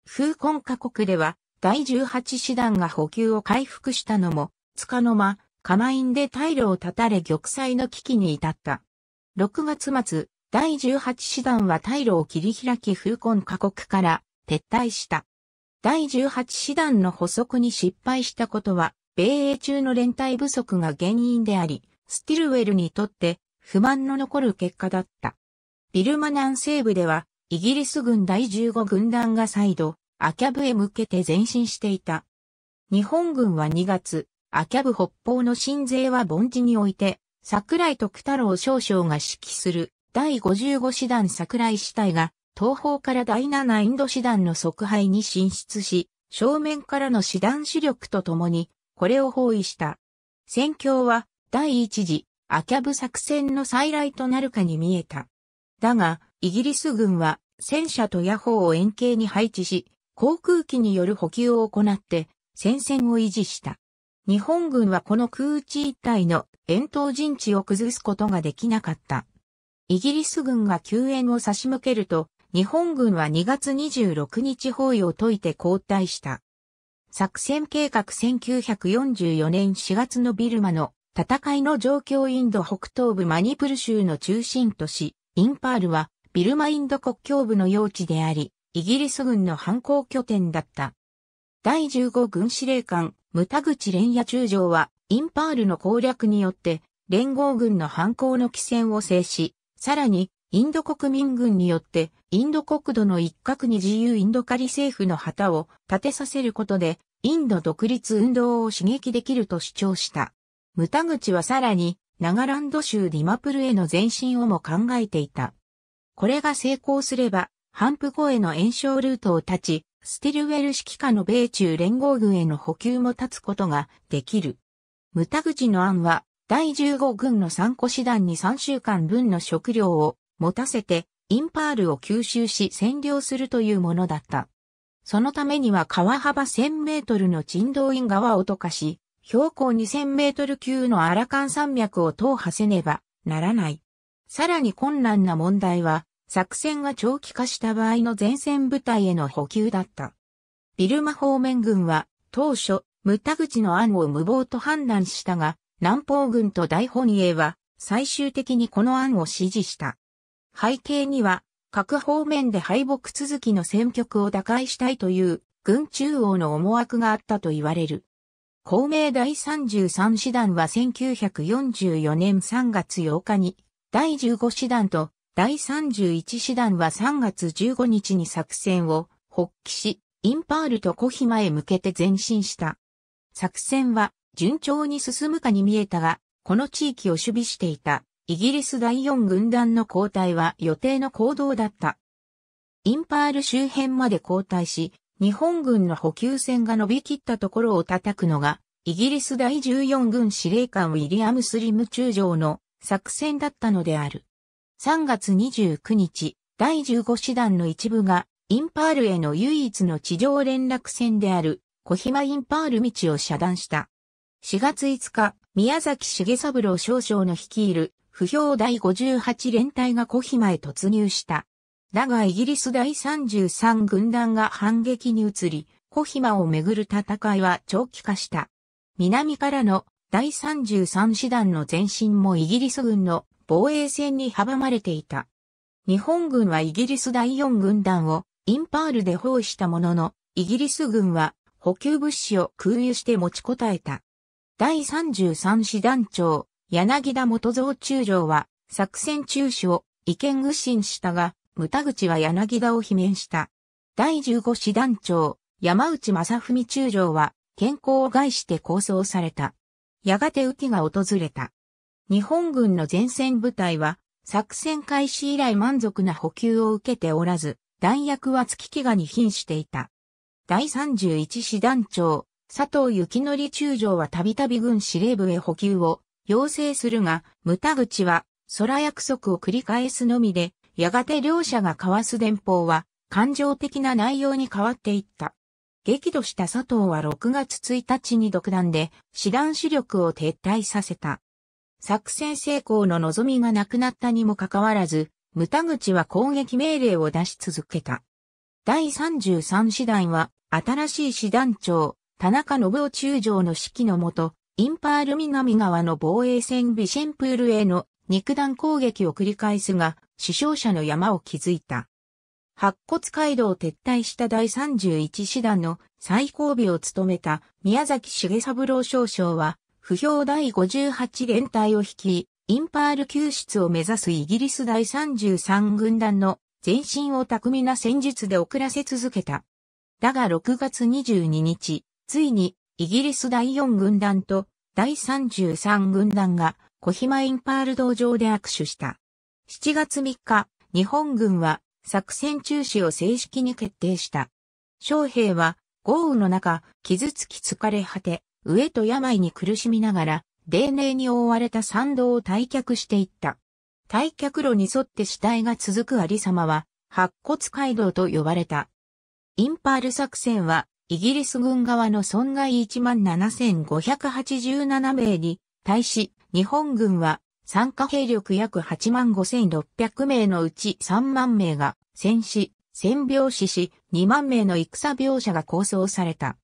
風根下国では、第18師団が補給を回復したのも、つかの間、釜ンで退路を断たれ玉砕の危機に至った。6月末、第18師団は退路を切り開き風根下国から撤退した。第18師団の補足に失敗したことは、米英中の連帯不足が原因であり、スティルウェルにとって不満の残る結果だった。ビルマ南西部では、イギリス軍第15軍団が再度、アキャブへ向けて前進していた。日本軍は2月、アキャブ北方の新勢は盆地において、桜井徳太郎少将が指揮する第55師団桜井死隊が東方から第7インド師団の側敗に進出し、正面からの師団主力とともに、これを包囲した。戦況は、第一次、アキャブ作戦の再来となるかに見えた。だが、イギリス軍は、戦車と野砲を円形に配置し、航空機による補給を行って、戦線を維持した。日本軍はこの空地一帯の遠投陣地を崩すことができなかった。イギリス軍が救援を差し向けると、日本軍は2月26日包囲を解いて交代した。作戦計画1944年4月のビルマの戦いの状況インド北東部マニプル州の中心都市、インパールはビルマインド国境部の用地であり、イギリス軍の反抗拠点だった。第15軍司令官、ムタグチ連夜中将は、インパールの攻略によって、連合軍の反抗の起戦を制し、さらに、インド国民軍によって、インド国土の一角に自由インド仮政府の旗を立てさせることで、インド独立運動を刺激できると主張した。ムタグチはさらに、ナガランド州ディマプルへの前進をも考えていた。これが成功すれば、ハンプ後への延焼ルートを断ち、ステルウェル指揮下の米中連合軍への補給も断つことができる。ムタグチの案は、第15軍の参個師団に3週間分の食料を持たせて、インパールを吸収し占領するというものだった。そのためには川幅1000メートルの沈道院川を溶かし、標高2000メートル級のアラカン山脈を踏破せねばならない。さらに困難な問題は、作戦が長期化した場合の前線部隊への補給だった。ビルマ方面軍は当初、ムタ口の案を無謀と判断したが、南方軍と大本営は最終的にこの案を支持した。背景には、各方面で敗北続きの戦局を打開したいという軍中央の思惑があったと言われる。公明第33師団は1944年3月8日に第15師団と第31師団は3月15日に作戦を発起し、インパールとコヒマへ向けて前進した。作戦は順調に進むかに見えたが、この地域を守備していたイギリス第4軍団の交代は予定の行動だった。インパール周辺まで交代し、日本軍の補給線が伸びきったところを叩くのが、イギリス第14軍司令官ウィリアム・スリム中将の作戦だったのである。3月29日、第15師団の一部が、インパールへの唯一の地上連絡線である、小島インパール道を遮断した。4月5日、宮崎重三郎少将の率いる不評第58連隊が小島へ突入した。だがイギリス第33軍団が反撃に移り、小島をめぐる戦いは長期化した。南からの第33師団の前進もイギリス軍の防衛戦に阻まれていた。日本軍はイギリス第4軍団をインパールで包囲したものの、イギリス軍は補給物資を空輸して持ちこたえた。第33師団長、柳田元蔵中将は作戦中止を意見愚信したが、無田口は柳田を罷免した。第15師団長、山内正文中将は健康を害して構想された。やがて雨季が訪れた。日本軍の前線部隊は作戦開始以来満足な補給を受けておらず、弾薬は月飢餓に瀕していた。第31師団長、佐藤幸則中将はたびたび軍司令部へ補給を要請するが、牟田口は、空約束を繰り返すのみで、やがて両者が交わす電報は、感情的な内容に変わっていった。激怒した佐藤は6月1日に独断で、師団主力を撤退させた。作戦成功の望みがなくなったにもかかわらず、牟田口は攻撃命令を出し続けた。第33師団は、新しい師団長、田中信夫中将の指揮のもと、インパール南側の防衛線ビシェンプールへの肉弾攻撃を繰り返すが、死傷者の山を築いた。白骨街道を撤退した第31師団の最後尾を務めた宮崎重三郎少将は、不評第58連隊を率い、インパール救出を目指すイギリス第33軍団の前進を巧みな戦術で遅らせ続けた。だが6月22日、ついにイギリス第4軍団と第33軍団が小島インパール道場で握手した。7月3日、日本軍は作戦中止を正式に決定した。将兵は豪雨の中、傷つき疲れ果て、飢えと病に苦しみながら、泥泞に覆われた参道を退却していった。退却路に沿って死体が続く有様は、白骨街道と呼ばれた。インパール作戦はイギリス軍側の損害17,587名に対し、日本軍は参加兵力約85,600名のうち3万名が戦死、戦病死し、2万名の戦病者が構想された。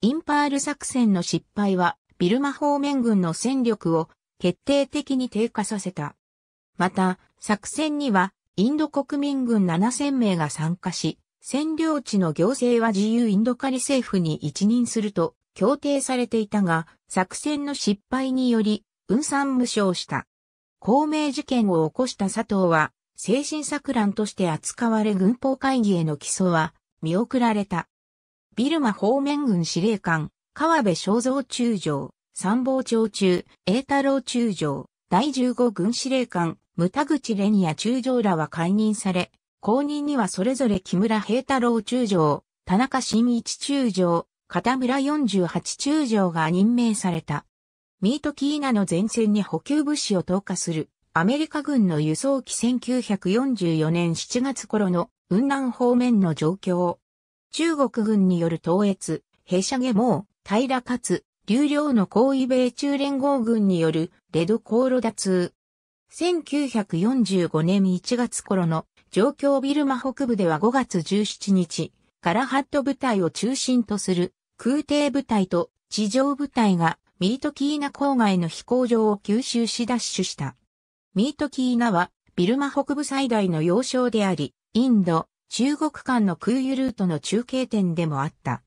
インパール作戦の失敗は、ビルマ方面軍の戦力を決定的に低下させた。また、作戦には、インド国民軍7000名が参加し、占領地の行政は自由インドカリ政府に一任すると協定されていたが、作戦の失敗により、運散無償した。公明事件を起こした佐藤は、精神錯乱として扱われ軍法会議への起訴は見送られた。ビルマ方面軍司令官、河辺正蔵中将、参謀長中、栄太郎中将、第15軍司令官、牟田口レニア中将らは解任され、後任にはそれぞれ木村平太郎中将、田中新一中将、片村48中将が任命された。ミートキーナの前線に補給物資を投下するアメリカ軍の輸送機1944年7月頃の雲南方面の状況。中国軍による統越、弊社下網、平勝、流量の行為米中連合軍によるレド航路打通。1945年1月頃の状況ビルマ北部では5月17日、ガラハット部隊を中心とする空挺部隊と地上部隊がミートキーナ郊外の飛行場を吸収し奪取した。ミートキーナはビルマ北部最大の要衝であり、インド、中国間の空輸ルートの中継点でもあった。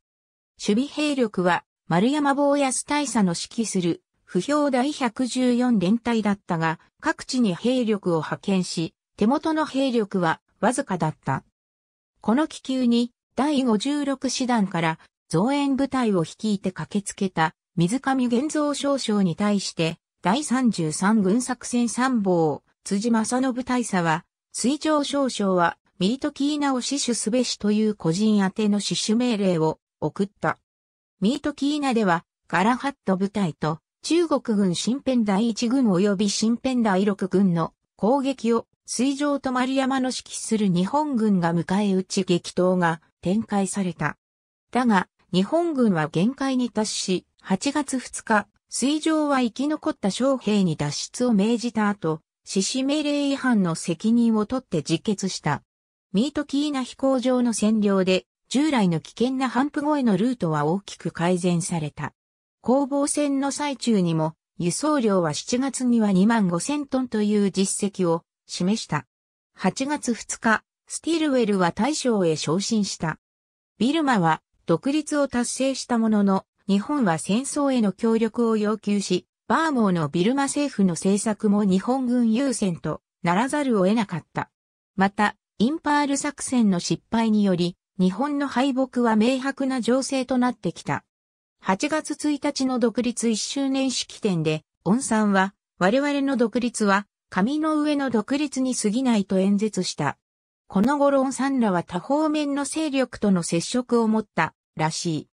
守備兵力は丸山坊安大佐の指揮する不評第114連隊だったが、各地に兵力を派遣し、手元の兵力はわずかだった。この気球に第56師団から増援部隊を率いて駆けつけた水上玄造少将に対して第33軍作戦参謀辻正信大佐は水上少将はミートキーナを死守すべしという個人宛ての死守命令を送った。ミートキーナではガラハット部隊と中国軍新編第1軍及び新編第6軍の攻撃を水上と丸山の指揮する日本軍が迎え撃ち激闘が展開された。だが、日本軍は限界に達し、8月2日、水上は生き残った将兵に脱出を命じた後、獅子命令違反の責任を取って自決した。ミートキーナ飛行場の占領で、従来の危険なハンプ越えのルートは大きく改善された。攻防戦の最中にも、輸送量は7月には2万5千トンという実績を示した。8月2日、スティルウェルは大将へ昇進した。ビルマは独立を達成したものの、日本は戦争への協力を要求し、バーモーのビルマ政府の政策も日本軍優先とならざるを得なかった。また、インパール作戦の失敗により、日本の敗北は明白な情勢となってきた。8月1日の独立1周年式典で、オンさんは、我々の独立は紙の上の独立に過ぎないと演説した。このごろンさんらは多方面の勢力との接触を持ったらしい。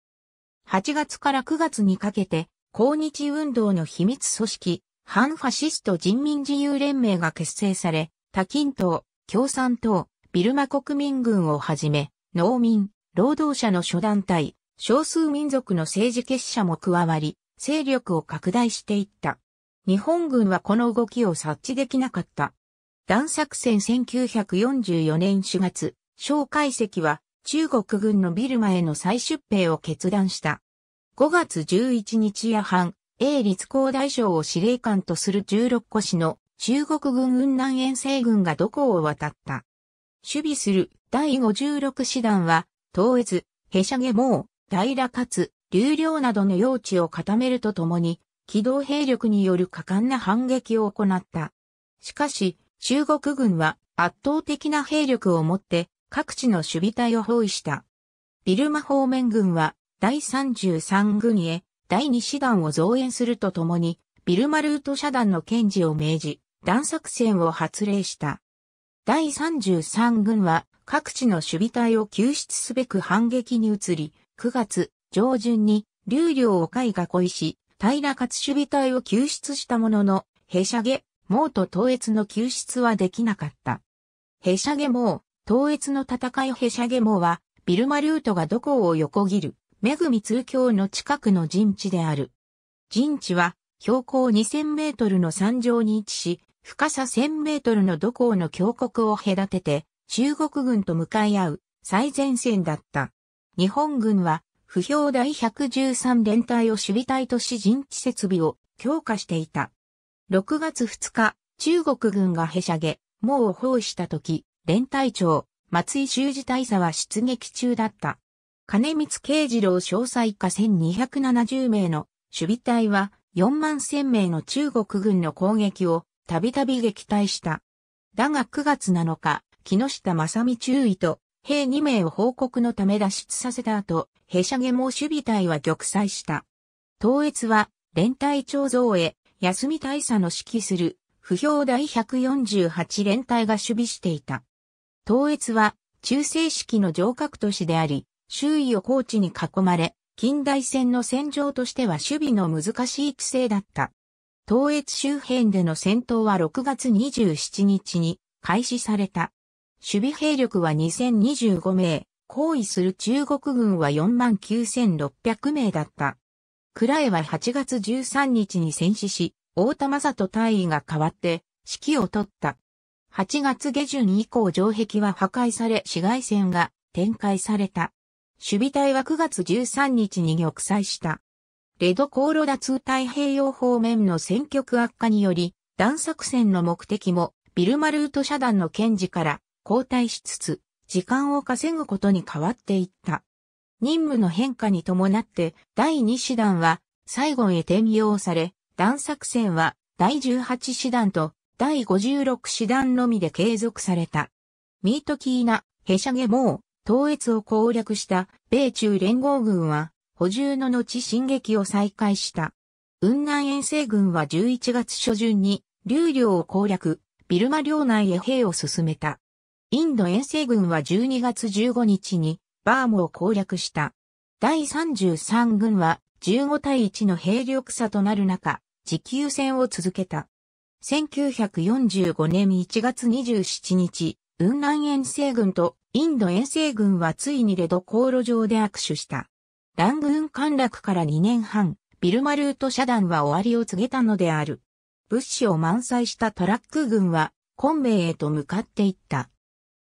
8月から9月にかけて、抗日運動の秘密組織、反ファシスト人民自由連盟が結成され、多近党、共産党、ビルマ国民軍をはじめ、農民、労働者の諸団体、少数民族の政治結社も加わり、勢力を拡大していった。日本軍はこの動きを察知できなかった。弾作戦1944年4月、蒋介石は中国軍のビルマへの再出兵を決断した。5月11日夜半、英立高大将を司令官とする16個市の中国軍雲南遠征軍がどこを渡った。守備する第56師団は、東越、へしゃげもう、平勝、流量などの用地を固めるとともに、機動兵力による果敢な反撃を行った。しかし、中国軍は圧倒的な兵力を持って各地の守備隊を包囲した。ビルマ方面軍は第33軍へ第2師団を増援するとともに、ビルマルート社団の検事を命じ、弾作戦を発令した。第33軍は各地の守備隊を救出すべく反撃に移り、9月上旬に流量を海が恋し、平勝守備隊を救出したものの、へしゃげ、毛と東越の救出はできなかった。へしゃげ毛、東越の戦いへしゃげ毛は、ビルマルートがどこを横切る、めぐみ通教の近くの陣地である。陣地は、標高2000メートルの山上に位置し、深さ1000メートルの土港の峡谷を隔てて、中国軍と向かい合う最前線だった。日本軍は不評第113連隊を守備隊とし陣地設備を強化していた。6月2日、中国軍がへしゃげ、もを包囲した時、連隊長、松井修二大佐は出撃中だった。金光慶次郎詳細下1270名の守備隊は4万1000名の中国軍の攻撃をたびたび撃退した。だが9月7日、木下正美中尉と兵2名を報告のため脱出させた後、ヘシャゲも守備隊は玉砕した。東越は、連隊長増へ、休み大佐の指揮する、不評第148連隊が守備していた。東越は、中世式の城郭都市であり、周囲を高地に囲まれ、近代戦の戦場としては守備の難しい地勢だった。東越周辺での戦闘は6月27日に開始された。守備兵力は2025名、行為する中国軍は49,600名だった。クラエは8月13日に戦死し、大田正人大尉が代わって指揮を取った。8月下旬以降城壁は破壊され市街戦が展開された。守備隊は9月13日に玉砕した。レド航路脱太平洋方面の戦局悪化により、弾作戦の目的もビルマルート遮断の検事から交代しつつ、時間を稼ぐことに変わっていった。任務の変化に伴って第2師団は最後へ転用され、弾作戦は第18師団と第56師団のみで継続された。ミートキーナ、ヘシャゲモー、東越を攻略した米中連合軍は補充の後進撃を再開した。雲南遠征軍は11月初旬に、流領を攻略、ビルマ領内へ兵を進めた。インド遠征軍は12月15日にバームを攻略した。第33軍は15対1の兵力差となる中、持久戦を続けた。1945年1月27日、雲南遠征軍とインド遠征軍はついにレド航路上で握手した。ー軍陥落から2年半、ビルマルート遮断は終わりを告げたのである。物資を満載したトラック軍は、昆明へと向かっていった。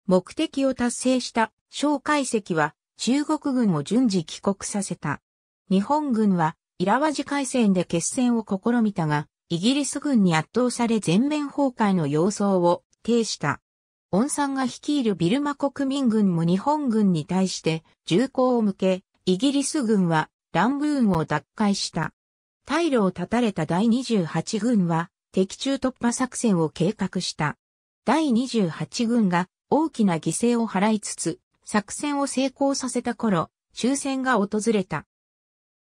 目的を達成した蒋介石は中国軍を順次帰国させた。日本軍はイラワジ海戦で決戦を試みたが、イギリス軍に圧倒され全面崩壊の様相を呈した。温さんが率いるビルマ国民軍も日本軍に対して銃口を向け、イギリス軍はランブーンを奪回した。退路を断たれた第28軍は敵中突破作戦を計画した。第28軍が大きな犠牲を払いつつ、作戦を成功させた頃、終戦が訪れた。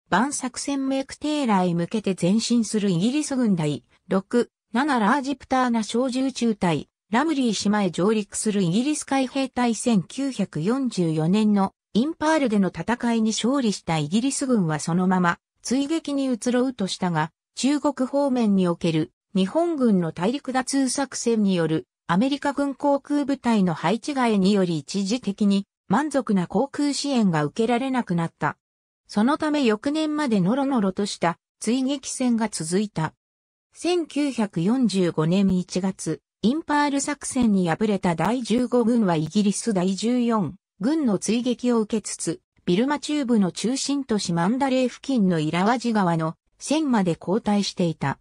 万作戦メイクテーラーへ向けて前進するイギリス軍第6、7ラージプターナ小銃中隊、ラムリー島へ上陸するイギリス海兵隊1944年のインパールでの戦いに勝利したイギリス軍はそのまま追撃に移ろうとしたが、中国方面における日本軍の大陸打通作戦によるアメリカ軍航空部隊の配置替えにより一時的に満足な航空支援が受けられなくなった。そのため翌年までノロノロとした追撃戦が続いた。1945年1月、インパール作戦に敗れた第15軍はイギリス第14軍の追撃を受けつつ、ビルマ中部の中心都市マンダレー付近のイラワジ川の線まで後退していた。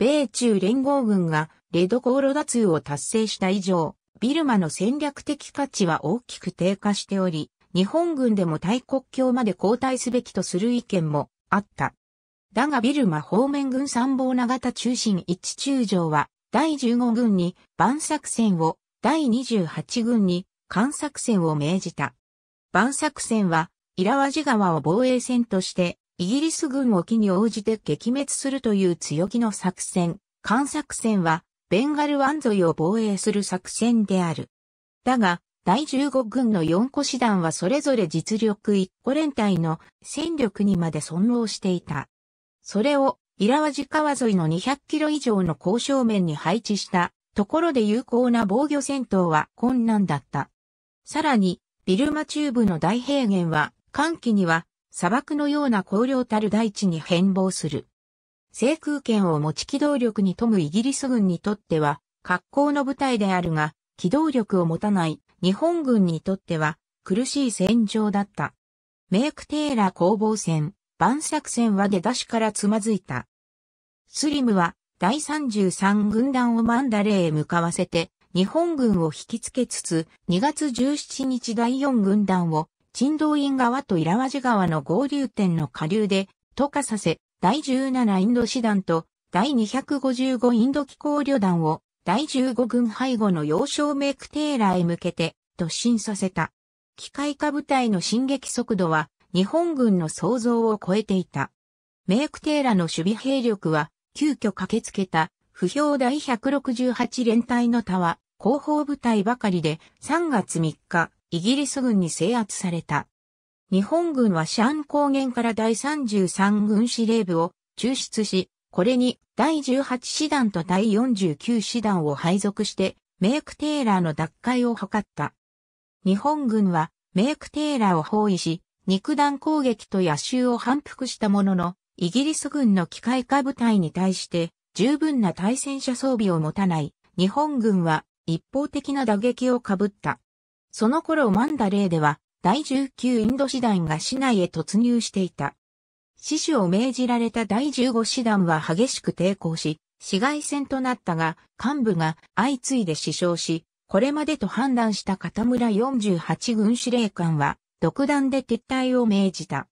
米中連合軍がレド航路打通を達成した以上、ビルマの戦略的価値は大きく低下しており、日本軍でも大国境まで後退すべきとする意見もあった。だがビルマ方面軍参謀長田中心一中将は、第15軍に万作戦を、第28軍に艦作戦を命じた。万作戦は、イラワジ川を防衛戦として、イギリス軍を機に応じて撃滅するという強気の作戦。艦作戦は、ベンガル湾沿いを防衛する作戦である。だが、第15軍の4個師団はそれぞれ実力1個連隊の戦力にまで損耗していた。それを、イラワジ川沿いの200キロ以上の交渉面に配置したところで有効な防御戦闘は困難だった。さらに、ビルマ中部の大平原は、寒気には砂漠のような荒涼たる大地に変貌する。制空権を持ち機動力に富むイギリス軍にとっては、格好の部隊であるが、機動力を持たない日本軍にとっては苦しい戦場だった。メイクテーラ攻防戦、万作戦は出だしからつまずいた。スリムは第33軍団をマンダレーへ向かわせて日本軍を引きつけつつ2月17日第4軍団を陳道院側とイラワジ川の合流点の下流で溶かさせ第17インド師団と第255インド気候旅団を第15軍背後の要衝メクテーラへ向けて突進させた。機械化部隊の進撃速度は日本軍の想像を超えていた。メイクテーラの守備兵力は急遽駆けつけた不評第168連隊の他は広報部隊ばかりで3月3日イギリス軍に制圧された。日本軍はシャン高原から第33軍司令部を抽出し、これに第18師団と第49師団を配属して、メイクテーラーの奪回を図った。日本軍はメイクテーラーを包囲し、肉弾攻撃と野襲を反復したものの、イギリス軍の機械化部隊に対して十分な対戦車装備を持たない日本軍は一方的な打撃をかぶった。その頃マンダレーでは第19インド師団が市内へ突入していた。死守を命じられた第15師団は激しく抵抗し、市外戦となったが、幹部が相次いで死傷し、これまでと判断した片村48軍司令官は、独断で撤退を命じた。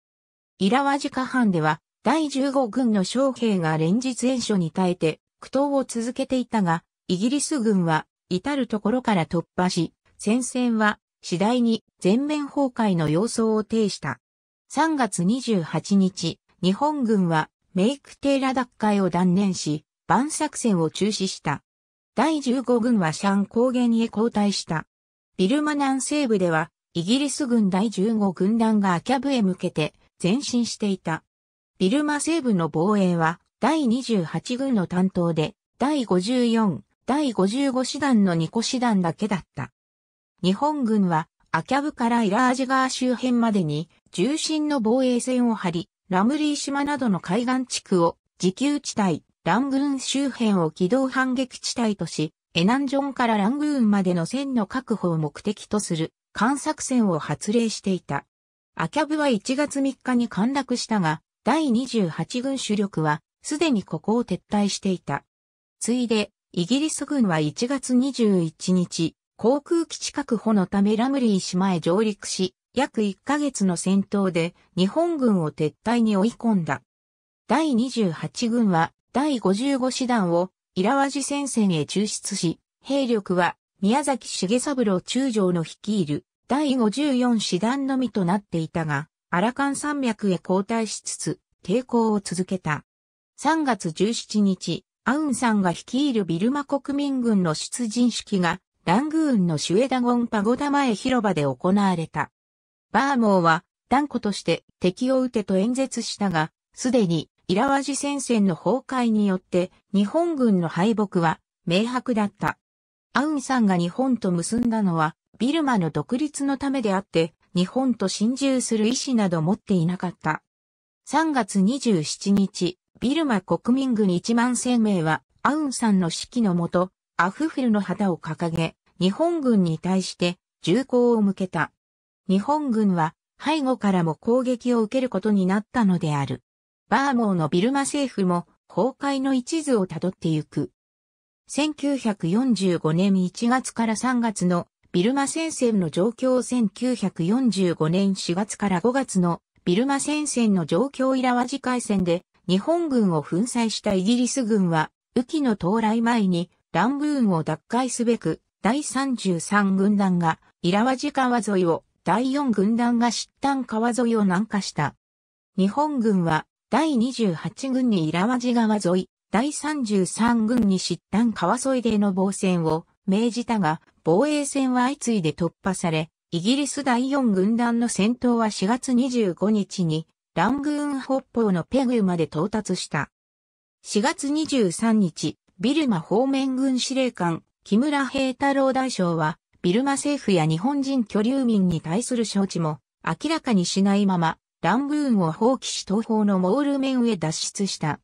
イラワジカ藩では、第15軍の将兵が連日援所に耐えて、苦闘を続けていたが、イギリス軍は、至るところから突破し、戦線は次第に全面崩壊の様相を呈した。3月28日、日本軍はメイクテーラ奪回を断念し、晩作戦を中止した。第15軍はシャン高原へ後退した。ビルマ南西部では、イギリス軍第15軍団がアキャブへ向けて前進していた。ビルマ西部の防衛は、第28軍の担当で、第54、第55師団の2個師団だけだった。日本軍はアキャブからイラージ川周辺までに重心の防衛線を張り、ラムリー島などの海岸地区を自給地帯、ラングーン周辺を機動反撃地帯とし、エナンジョンからラングーンまでの線の確保を目的とする艦作戦を発令していた。アキャブは1月3日に陥落したが、第28軍主力はすでにここを撤退していた。ついで、イギリス軍は1月21日、航空基地確保のためラムリー島へ上陸し、約1ヶ月の戦闘で日本軍を撤退に追い込んだ。第28軍は第55師団をイラワジ戦線へ抽出し、兵力は宮崎重三郎中将の率いる第54師団のみとなっていたが、アラカン山脈へ後退しつつ抵抗を続けた。3月17日、アウンさんが率いるビルマ国民軍の出陣式がラングーンのシュエダゴンパゴダ前広場で行われた。バーモーは断固として敵を撃てと演説したが、すでにイラワジ戦線の崩壊によって日本軍の敗北は明白だった。アウンさんが日本と結んだのはビルマの独立のためであって日本と親中する意思など持っていなかった。3月27日、ビルマ国民軍1万1000名はアウンさんの指揮のもとアフフルの旗を掲げ、日本軍に対して銃口を向けた。日本軍は背後からも攻撃を受けることになったのである。バーモーのビルマ政府も崩壊の一途をたどってゆく。1945年1月から3月のビルマ戦線の状況1945年4月から5月のビルマ戦線の状況イラワジ海戦で日本軍を粉砕したイギリス軍は雨季の到来前にランブーンを奪回すべく第33軍団が、イラワジ川沿いを、第4軍団が出端川沿いを南下した。日本軍は、第28軍にイラワジ川沿い、第33軍に出端川沿いでの防戦を命じたが、防衛戦は相次いで突破され、イギリス第4軍団の戦闘は4月25日に、ラングーン北方のペグまで到達した。4月23日、ビルマ方面軍司令官木村平太郎大将は、ビルマ政府や日本人居留民に対する招致も明らかにしないまま、ランブーンを放棄し東方のモール面へ脱出した。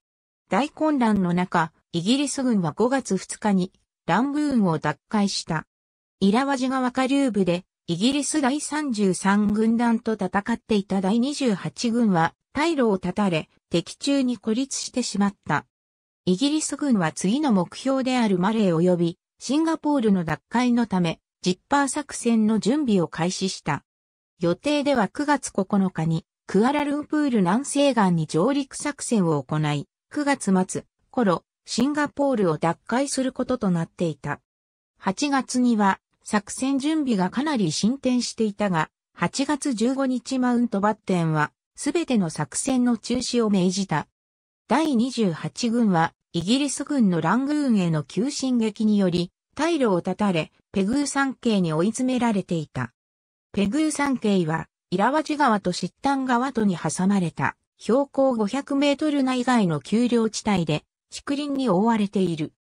大混乱の中、イギリス軍は5月2日にランブーンを奪回した。イラワジ川下流部でイギリス第33軍団と戦っていた第28軍は退路を断たれ敵中に孤立してしまった。イギリス軍は次の目標であるマレー及びシンガポールの奪回のため、ジッパー作戦の準備を開始した。予定では9月9日に、クアラルンプール南西岸に上陸作戦を行い、9月末頃、シンガポールを奪回することとなっていた。8月には、作戦準備がかなり進展していたが、8月15日マウントバッテンは、すべての作戦の中止を命じた。第28軍は、イギリス軍のラングーンへの急進撃により、退路を断たれ、ペグー山系に追い詰められていた。ペグー山系は、イラワジ川とシッタン川とに挟まれた、標高500メートル内外の丘陵地帯で、竹林に覆われている。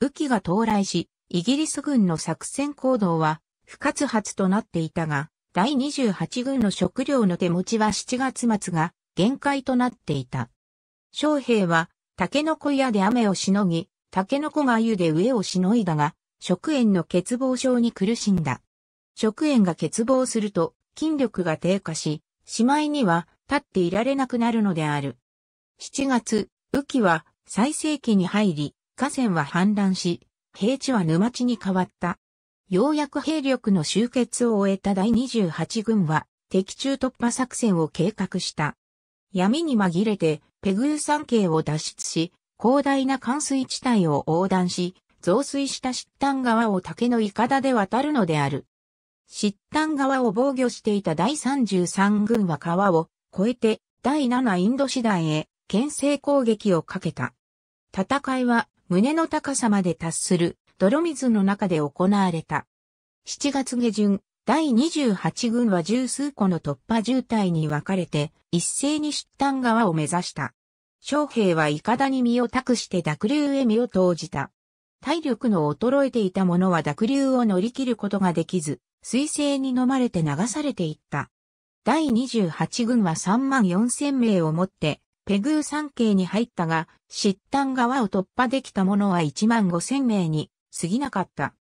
雨季が到来し、イギリス軍の作戦行動は、不活発となっていたが、第28軍の食料の手持ちは7月末が限界となっていた。将兵は、タケノコ屋で雨をしのぎ、タケノコが湯で上をしのいだが、食塩の欠乏症に苦しんだ。食塩が欠乏すると筋力が低下し、しまいには立っていられなくなるのである。7月、雨季は最盛期に入り、河川は氾濫し、平地は沼地に変わった。ようやく兵力の集結を終えた第28軍は、敵中突破作戦を計画した。闇に紛れて、ペグー山系を脱出し、広大な冠水地帯を横断し、増水した湿炭川を竹のいかだで渡るのである。湿炭川を防御していた第33軍は川を越えて第7インド師団へ牽制攻撃をかけた。戦いは胸の高さまで達する泥水の中で行われた。7月下旬、第28軍は十数個の突破渋滞に分かれて一斉に出炭川を目指した。将兵はいかだに身を託して濁流へ身を投じた。体力の衰えていた者は濁流を乗り切ることができず、水星に飲まれて流されていった。第28軍は3万4千名をもって、ペグー山系に入ったが、失端側を突破できた者は1万5千名に過ぎなかった。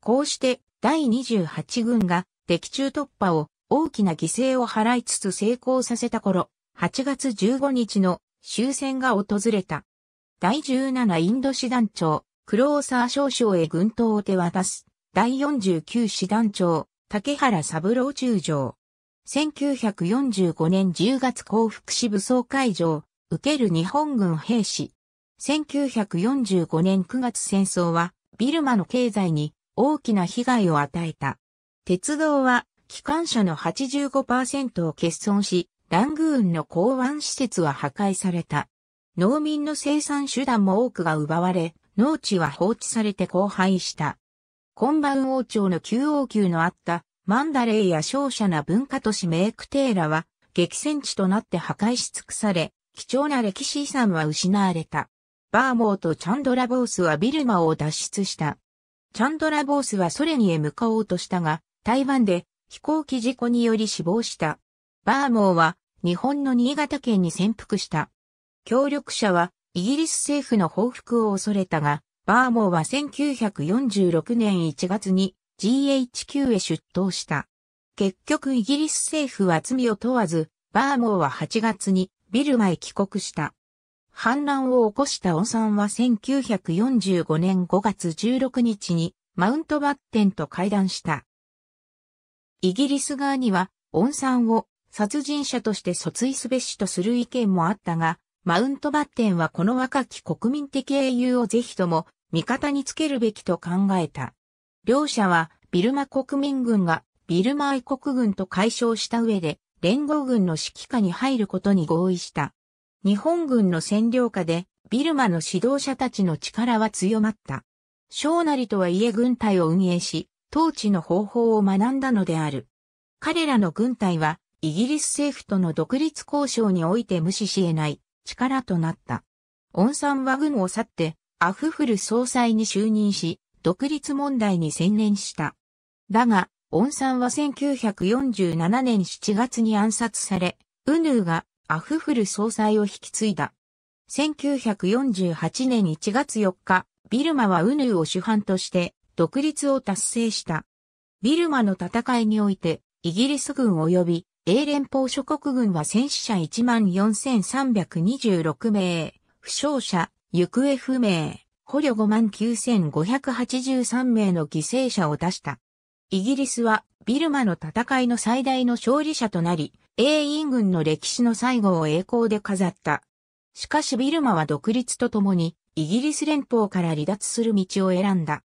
こうして、第28軍が敵中突破を大きな犠牲を払いつつ成功させた頃、8月15日の終戦が訪れた。第17インド師団長、クローサー少将へ軍刀を手渡す、第49師団長、竹原三郎中将。1945年10月幸福市武装会場、受ける日本軍兵士。1945年9月戦争は、ビルマの経済に大きな被害を与えた。鉄道は、機関車の85%を欠損し、ラングーンの港湾施設は破壊された。農民の生産手段も多くが奪われ、農地は放置されて荒廃した。ウン王朝の旧王宮のあったマンダレーや商社な文化都市メークテーラは激戦地となって破壊し尽くされ、貴重な歴史遺産は失われた。バーモーとチャンドラボースはビルマを脱出した。チャンドラボースはソ連へ向かおうとしたが、台湾で飛行機事故により死亡した。バーモーは日本の新潟県に潜伏した。協力者はイギリス政府の報復を恐れたが、バーモーは1946年1月に GHQ へ出頭した。結局イギリス政府は罪を問わず、バーモーは8月にビルマへ帰国した。反乱を起こしたオンさんは1945年5月16日にマウントバッテンと会談した。イギリス側にはオンさんを殺人者として訴追すべしとする意見もあったが、マウントバッテンはこの若き国民的英雄をぜひとも味方につけるべきと考えた。両者はビルマ国民軍がビルマ愛国軍と解消した上で連合軍の指揮下に入ることに合意した。日本軍の占領下でビルマの指導者たちの力は強まった。小なりとはいえ軍隊を運営し、統治の方法を学んだのである。彼らの軍隊はイギリス政府との独立交渉において無視し得ない力となった。オンさんは軍を去って、アフフル総裁に就任し、独立問題に専念した。だが、オンさんは1947年7月に暗殺され、ウヌーがアフフル総裁を引き継いだ。1948年1月4日、ビルマはウヌーを主犯として独立を達成した。ビルマの戦いにおいて、イギリス軍及び英連邦諸国軍は戦死者14,326名、負傷者、行方不明、捕虜59,583名の犠牲者を出した。イギリスはビルマの戦いの最大の勝利者となり、英印軍の歴史の最後を栄光で飾った。しかしビルマは独立とともに、イギリス連邦から離脱する道を選んだ。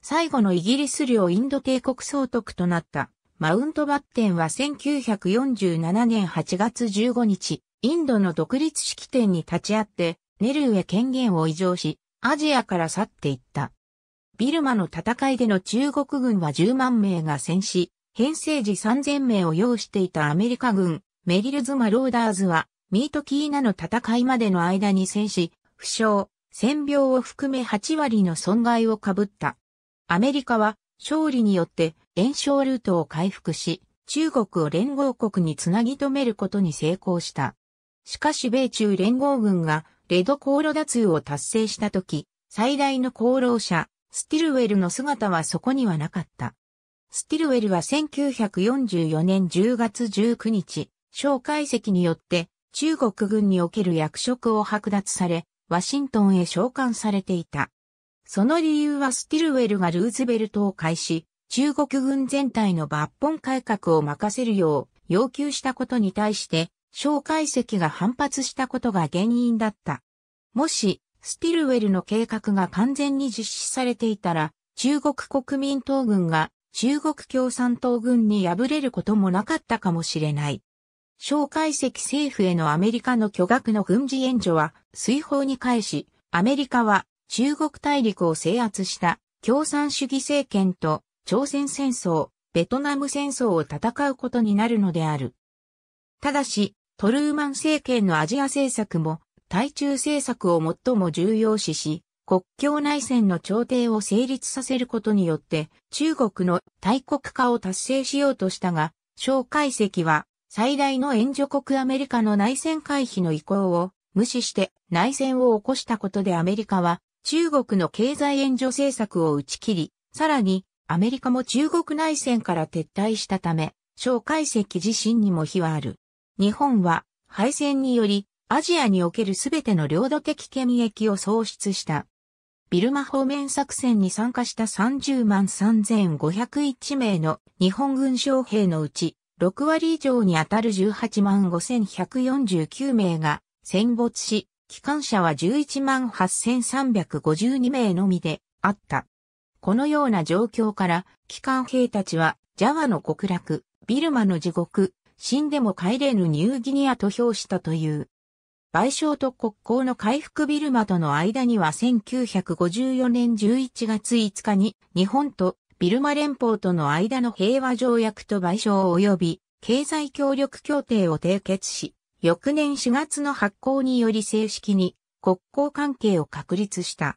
最後のイギリス領インド帝国総督となった。マウントバッテンは1947年8月15日、インドの独立式典に立ち会って、ネルーへ権限を移譲し、アジアから去っていった。ビルマの戦いでの中国軍は10万名が戦死、編成時3000名を要していたアメリカ軍、メリルズ・マローダーズは、ミート・キーナの戦いまでの間に戦死、負傷、戦病を含め8割の損害をかぶった。アメリカは勝利によって炎症ルートを回復し、中国を連合国につなぎ止めることに成功した。しかし米中連合軍がレド航路脱油を達成した時、最大の功労者、スティルウェルの姿はそこにはなかった。スティルウェルは1944年10月19日、蒋介石によって中国軍における役職を剥奪され、ワシントンへ召喚されていた。その理由はスティルウェルがルーズベルトを介し、中国軍全体の抜本改革を任せるよう要求したことに対して、蒋介石が反発したことが原因だった。もし、スティルウェルの計画が完全に実施されていたら、中国国民党軍が中国共産党軍に敗れることもなかったかもしれない。蒋介石政府へのアメリカの巨額の軍事援助は水泡に返し、アメリカは中国大陸を制圧した共産主義政権と朝鮮戦争、ベトナム戦争を戦うことになるのである。ただし、トルーマン政権のアジア政策も対中政策を最も重要視し、国境内戦の調停を成立させることによって中国の大国化を達成しようとしたが、蒋介石は最大の援助国アメリカの内戦回避の意向を無視して内戦を起こしたことでアメリカは中国の経済援助政策を打ち切り、さらにアメリカも中国内戦から撤退したため、蒋介石自身にも非はある。日本は敗戦によりアジアにおけるすべての領土的権益を喪失した。ビルマ方面作戦に参加した30万3501名の日本軍将兵のうち、6割以上にあたる18万5149名が戦没し、機関車は118,352名のみであった。このような状況から、機関兵たちは、ジャワの極楽、ビルマの地獄、死んでも帰れぬニューギニアと評したという。賠償と国交の回復ビルマとの間には1954年11月5日に日本とビルマ連邦との間の平和条約と賠償及び経済協力協定を締結し、翌年4月の発行により正式に国交関係を確立した。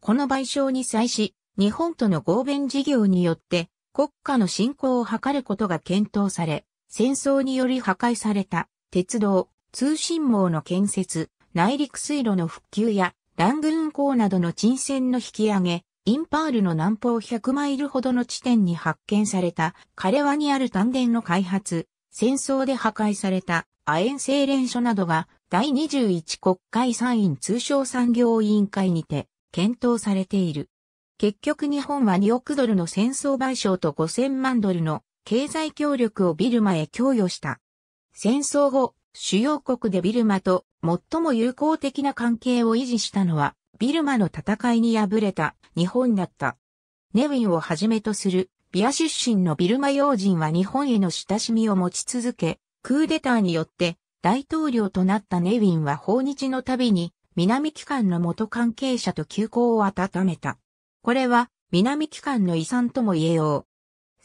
この賠償に際し、日本との合弁事業によって国家の振興を図ることが検討され、戦争により破壊された鉄道、通信網の建設、内陸水路の復旧や、ラングーン港などの沈船の引き上げ、インパールの南方100マイルほどの地点に発見された、カレワにある丹田の開発、戦争で破壊された亜鉛精錬所などが第21国会参院通商産業委員会にて検討されている。結局日本は2億ドルの戦争賠償と5000万ドルの経済協力をビルマへ供与した。戦争後、主要国でビルマと最も友好的な関係を維持したのは、ビルマの戦いに敗れた日本だった。ネウィンをはじめとするビア出身のビルマ要人は日本への親しみを持ち続け、クーデターによって大統領となったネウィンは訪日のたびに南機関の元関係者と休校を温めた。これは南機関の遺産とも言えよう。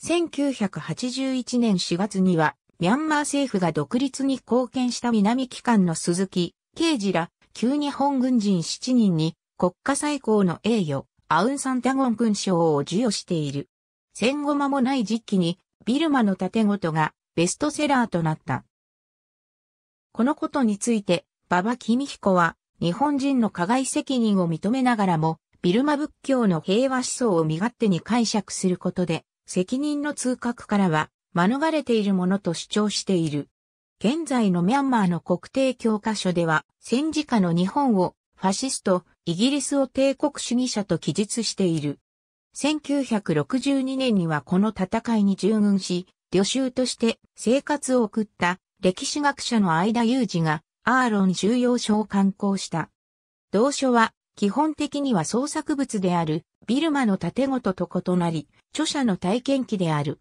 1981年4月にはミャンマー政府が独立に貢献した南機関の鈴木、刑事ら、旧日本軍人7人に国家最高の栄誉、アウンサンタゴン勲章を授与している。戦後間もない時期にビルマの盾ごとがベストセラーとなった。このことについて、馬場公彦は、日本人の加害責任を認めながらも、ビルマ仏教の平和思想を身勝手に解釈することで、責任の通覚からは、免れているものと主張している。現在のミャンマーの国定教科書では、戦時下の日本をファシスト、イギリスを帝国主義者と記述している。1962年にはこの戦いに従軍し、旅衆として生活を送った歴史学者の間裕二がアーロン収容所を刊行した。同書は基本的には創作物であるビルマの建ごとと異なり、著者の体験記である。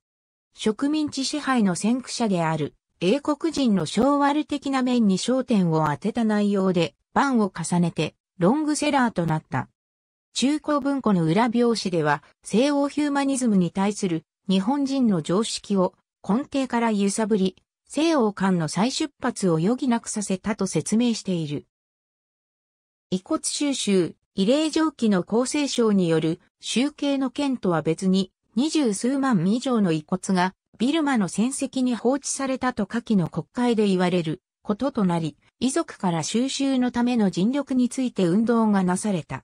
植民地支配の先駆者である英国人の昭和的な面に焦点を当てた内容で版を重ねてロングセラーとなった。中古文庫の裏表紙では西欧ヒューマニズムに対する日本人の常識を根底から揺さぶり、西欧間の再出発を余儀なくさせたと説明している。遺骨収集、異例上記の厚生省による集計の件とは別に、二十数万以上の遺骨がビルマの戦績に放置されたと下記の国会で言われることとなり、遺族から収集のための尽力について運動がなされた。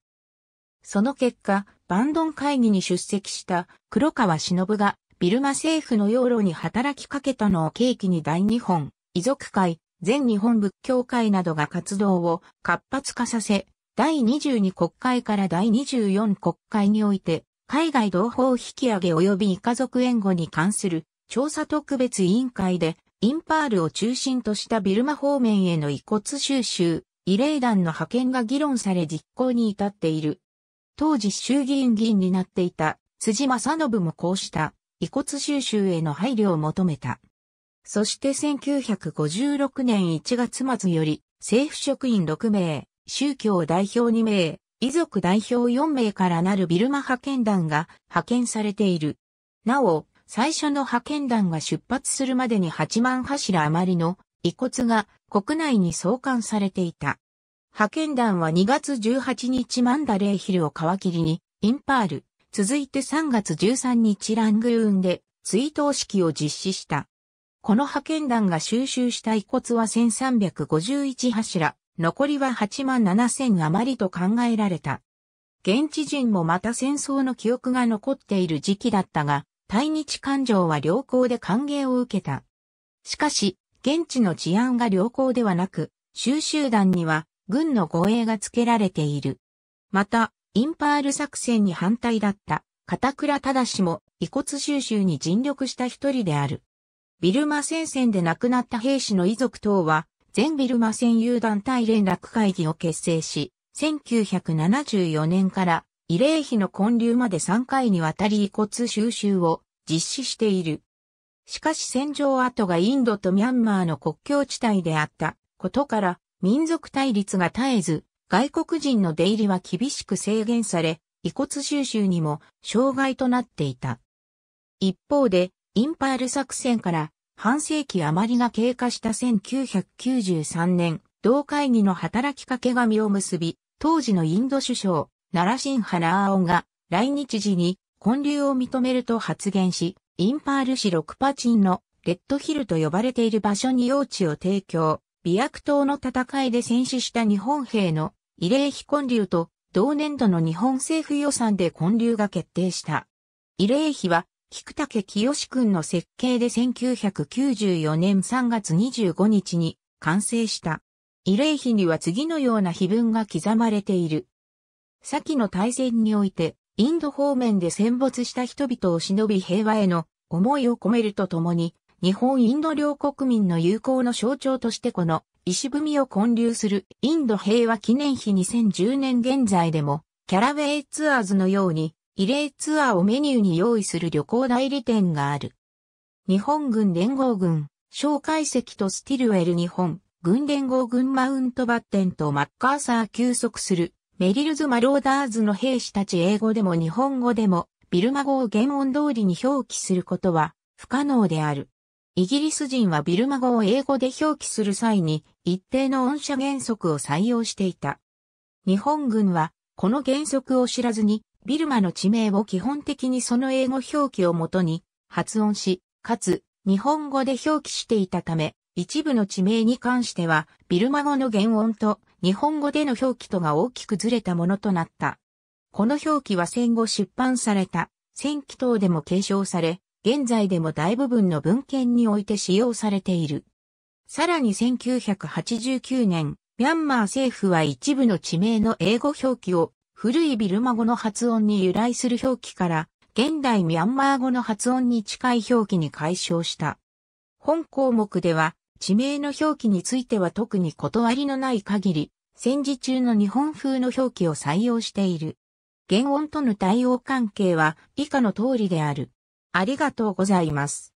その結果、バンドン会議に出席した黒川忍がビルマ政府の養老に働きかけたのを契機に大日本、遺族会、全日本仏教会などが活動を活発化させ、第22国会から第24国会において、海外同胞引き上げ及び遺家族援護に関する調査特別委員会で、インパールを中心としたビルマ方面への遺骨収集、慰霊団の派遣が議論され実行に至っている。当時衆議院議員になっていた辻正信もこうした遺骨収集への配慮を求めた。そして1956年1月末より政府職員6名、宗教代表2名、遺族代表4名からなるビルマ派遣団が派遣されている。なお、最初の派遣団が出発するまでに8万柱余りの遺骨が国内に送還されていた。派遣団は2月18日マンダレーヒルを皮切りに、インパール、続いて3月13日ラングーンで追悼式を実施した。この派遣団が収集した遺骨は1351柱、残りは8万7000余りと考えられた。現地人もまた戦争の記憶が残っている時期だったが、対日感情は良好で歓迎を受けた。しかし、現地の治安が良好ではなく、収集団には軍の護衛がつけられている。また、インパール作戦に反対だった片倉忠も遺骨収集に尽力した一人である。ビルマ戦線で亡くなった兵士の遺族等は、全ビルマ戦友団体連絡会議を結成し、1974年から慰霊碑の建立まで3回にわたり遺骨収集を実施している。しかし戦場跡がインドとミャンマーの国境地帯であったことから民族対立が絶えず、外国人の出入りは厳しく制限され、遺骨収集にも障害となっていた。一方で、インパール作戦から半世紀余りが経過した1993年、同会議の働きかけがを結び、当時のインド首相、ナラシンハラーオンが来日時に混流を認めると発言し、インパール市ロクパチンのレッドヒルと呼ばれている場所に用地を提供、美薬島の戦いで戦死した日本兵の慰霊碑建立と同年度の日本政府予算で建立が決定した。慰霊碑は、菊竹清君の設計で1994年3月25日に完成した。慰霊碑には次のような碑文が刻まれている。先の大戦において、インド方面で戦没した人々を忍び平和への思いを込めるとともに、日本インド両国民の友好の象徴としてこの石踏みを建立するインド平和記念碑2010年現在でもキャラウェイツアーズのように異例ツアーをメニューに用意する旅行代理店がある。日本軍連合軍、小介石とスティルウェル日本、軍連合軍マウントバッテンとマッカーサー休息する、メリルズ・マローダーズの兵士たち英語でも日本語でも、ビルマ語を原音通りに表記することは不可能である。イギリス人はビルマ語を英語で表記する際に一定の音社原則を採用していた。日本軍はこの原則を知らずにビルマの地名を基本的にその英語表記をもとに発音し、かつ日本語で表記していたため、一部の地名に関してはビルマ語の原音と日本語での表記とが大きくずれたものとなった。この表記は戦後出版された戦記等でも継承され、現在でも大部分の文献において使用されている。さらに1989年、ミャンマー政府は一部の地名の英語表記を古いビルマ語の発音に由来する表記から現代ミャンマー語の発音に近い表記に解消した。本項目では地名の表記については特に断りのない限り戦時中の日本風の表記を採用している。原音との対応関係は以下の通りである。ありがとうございます。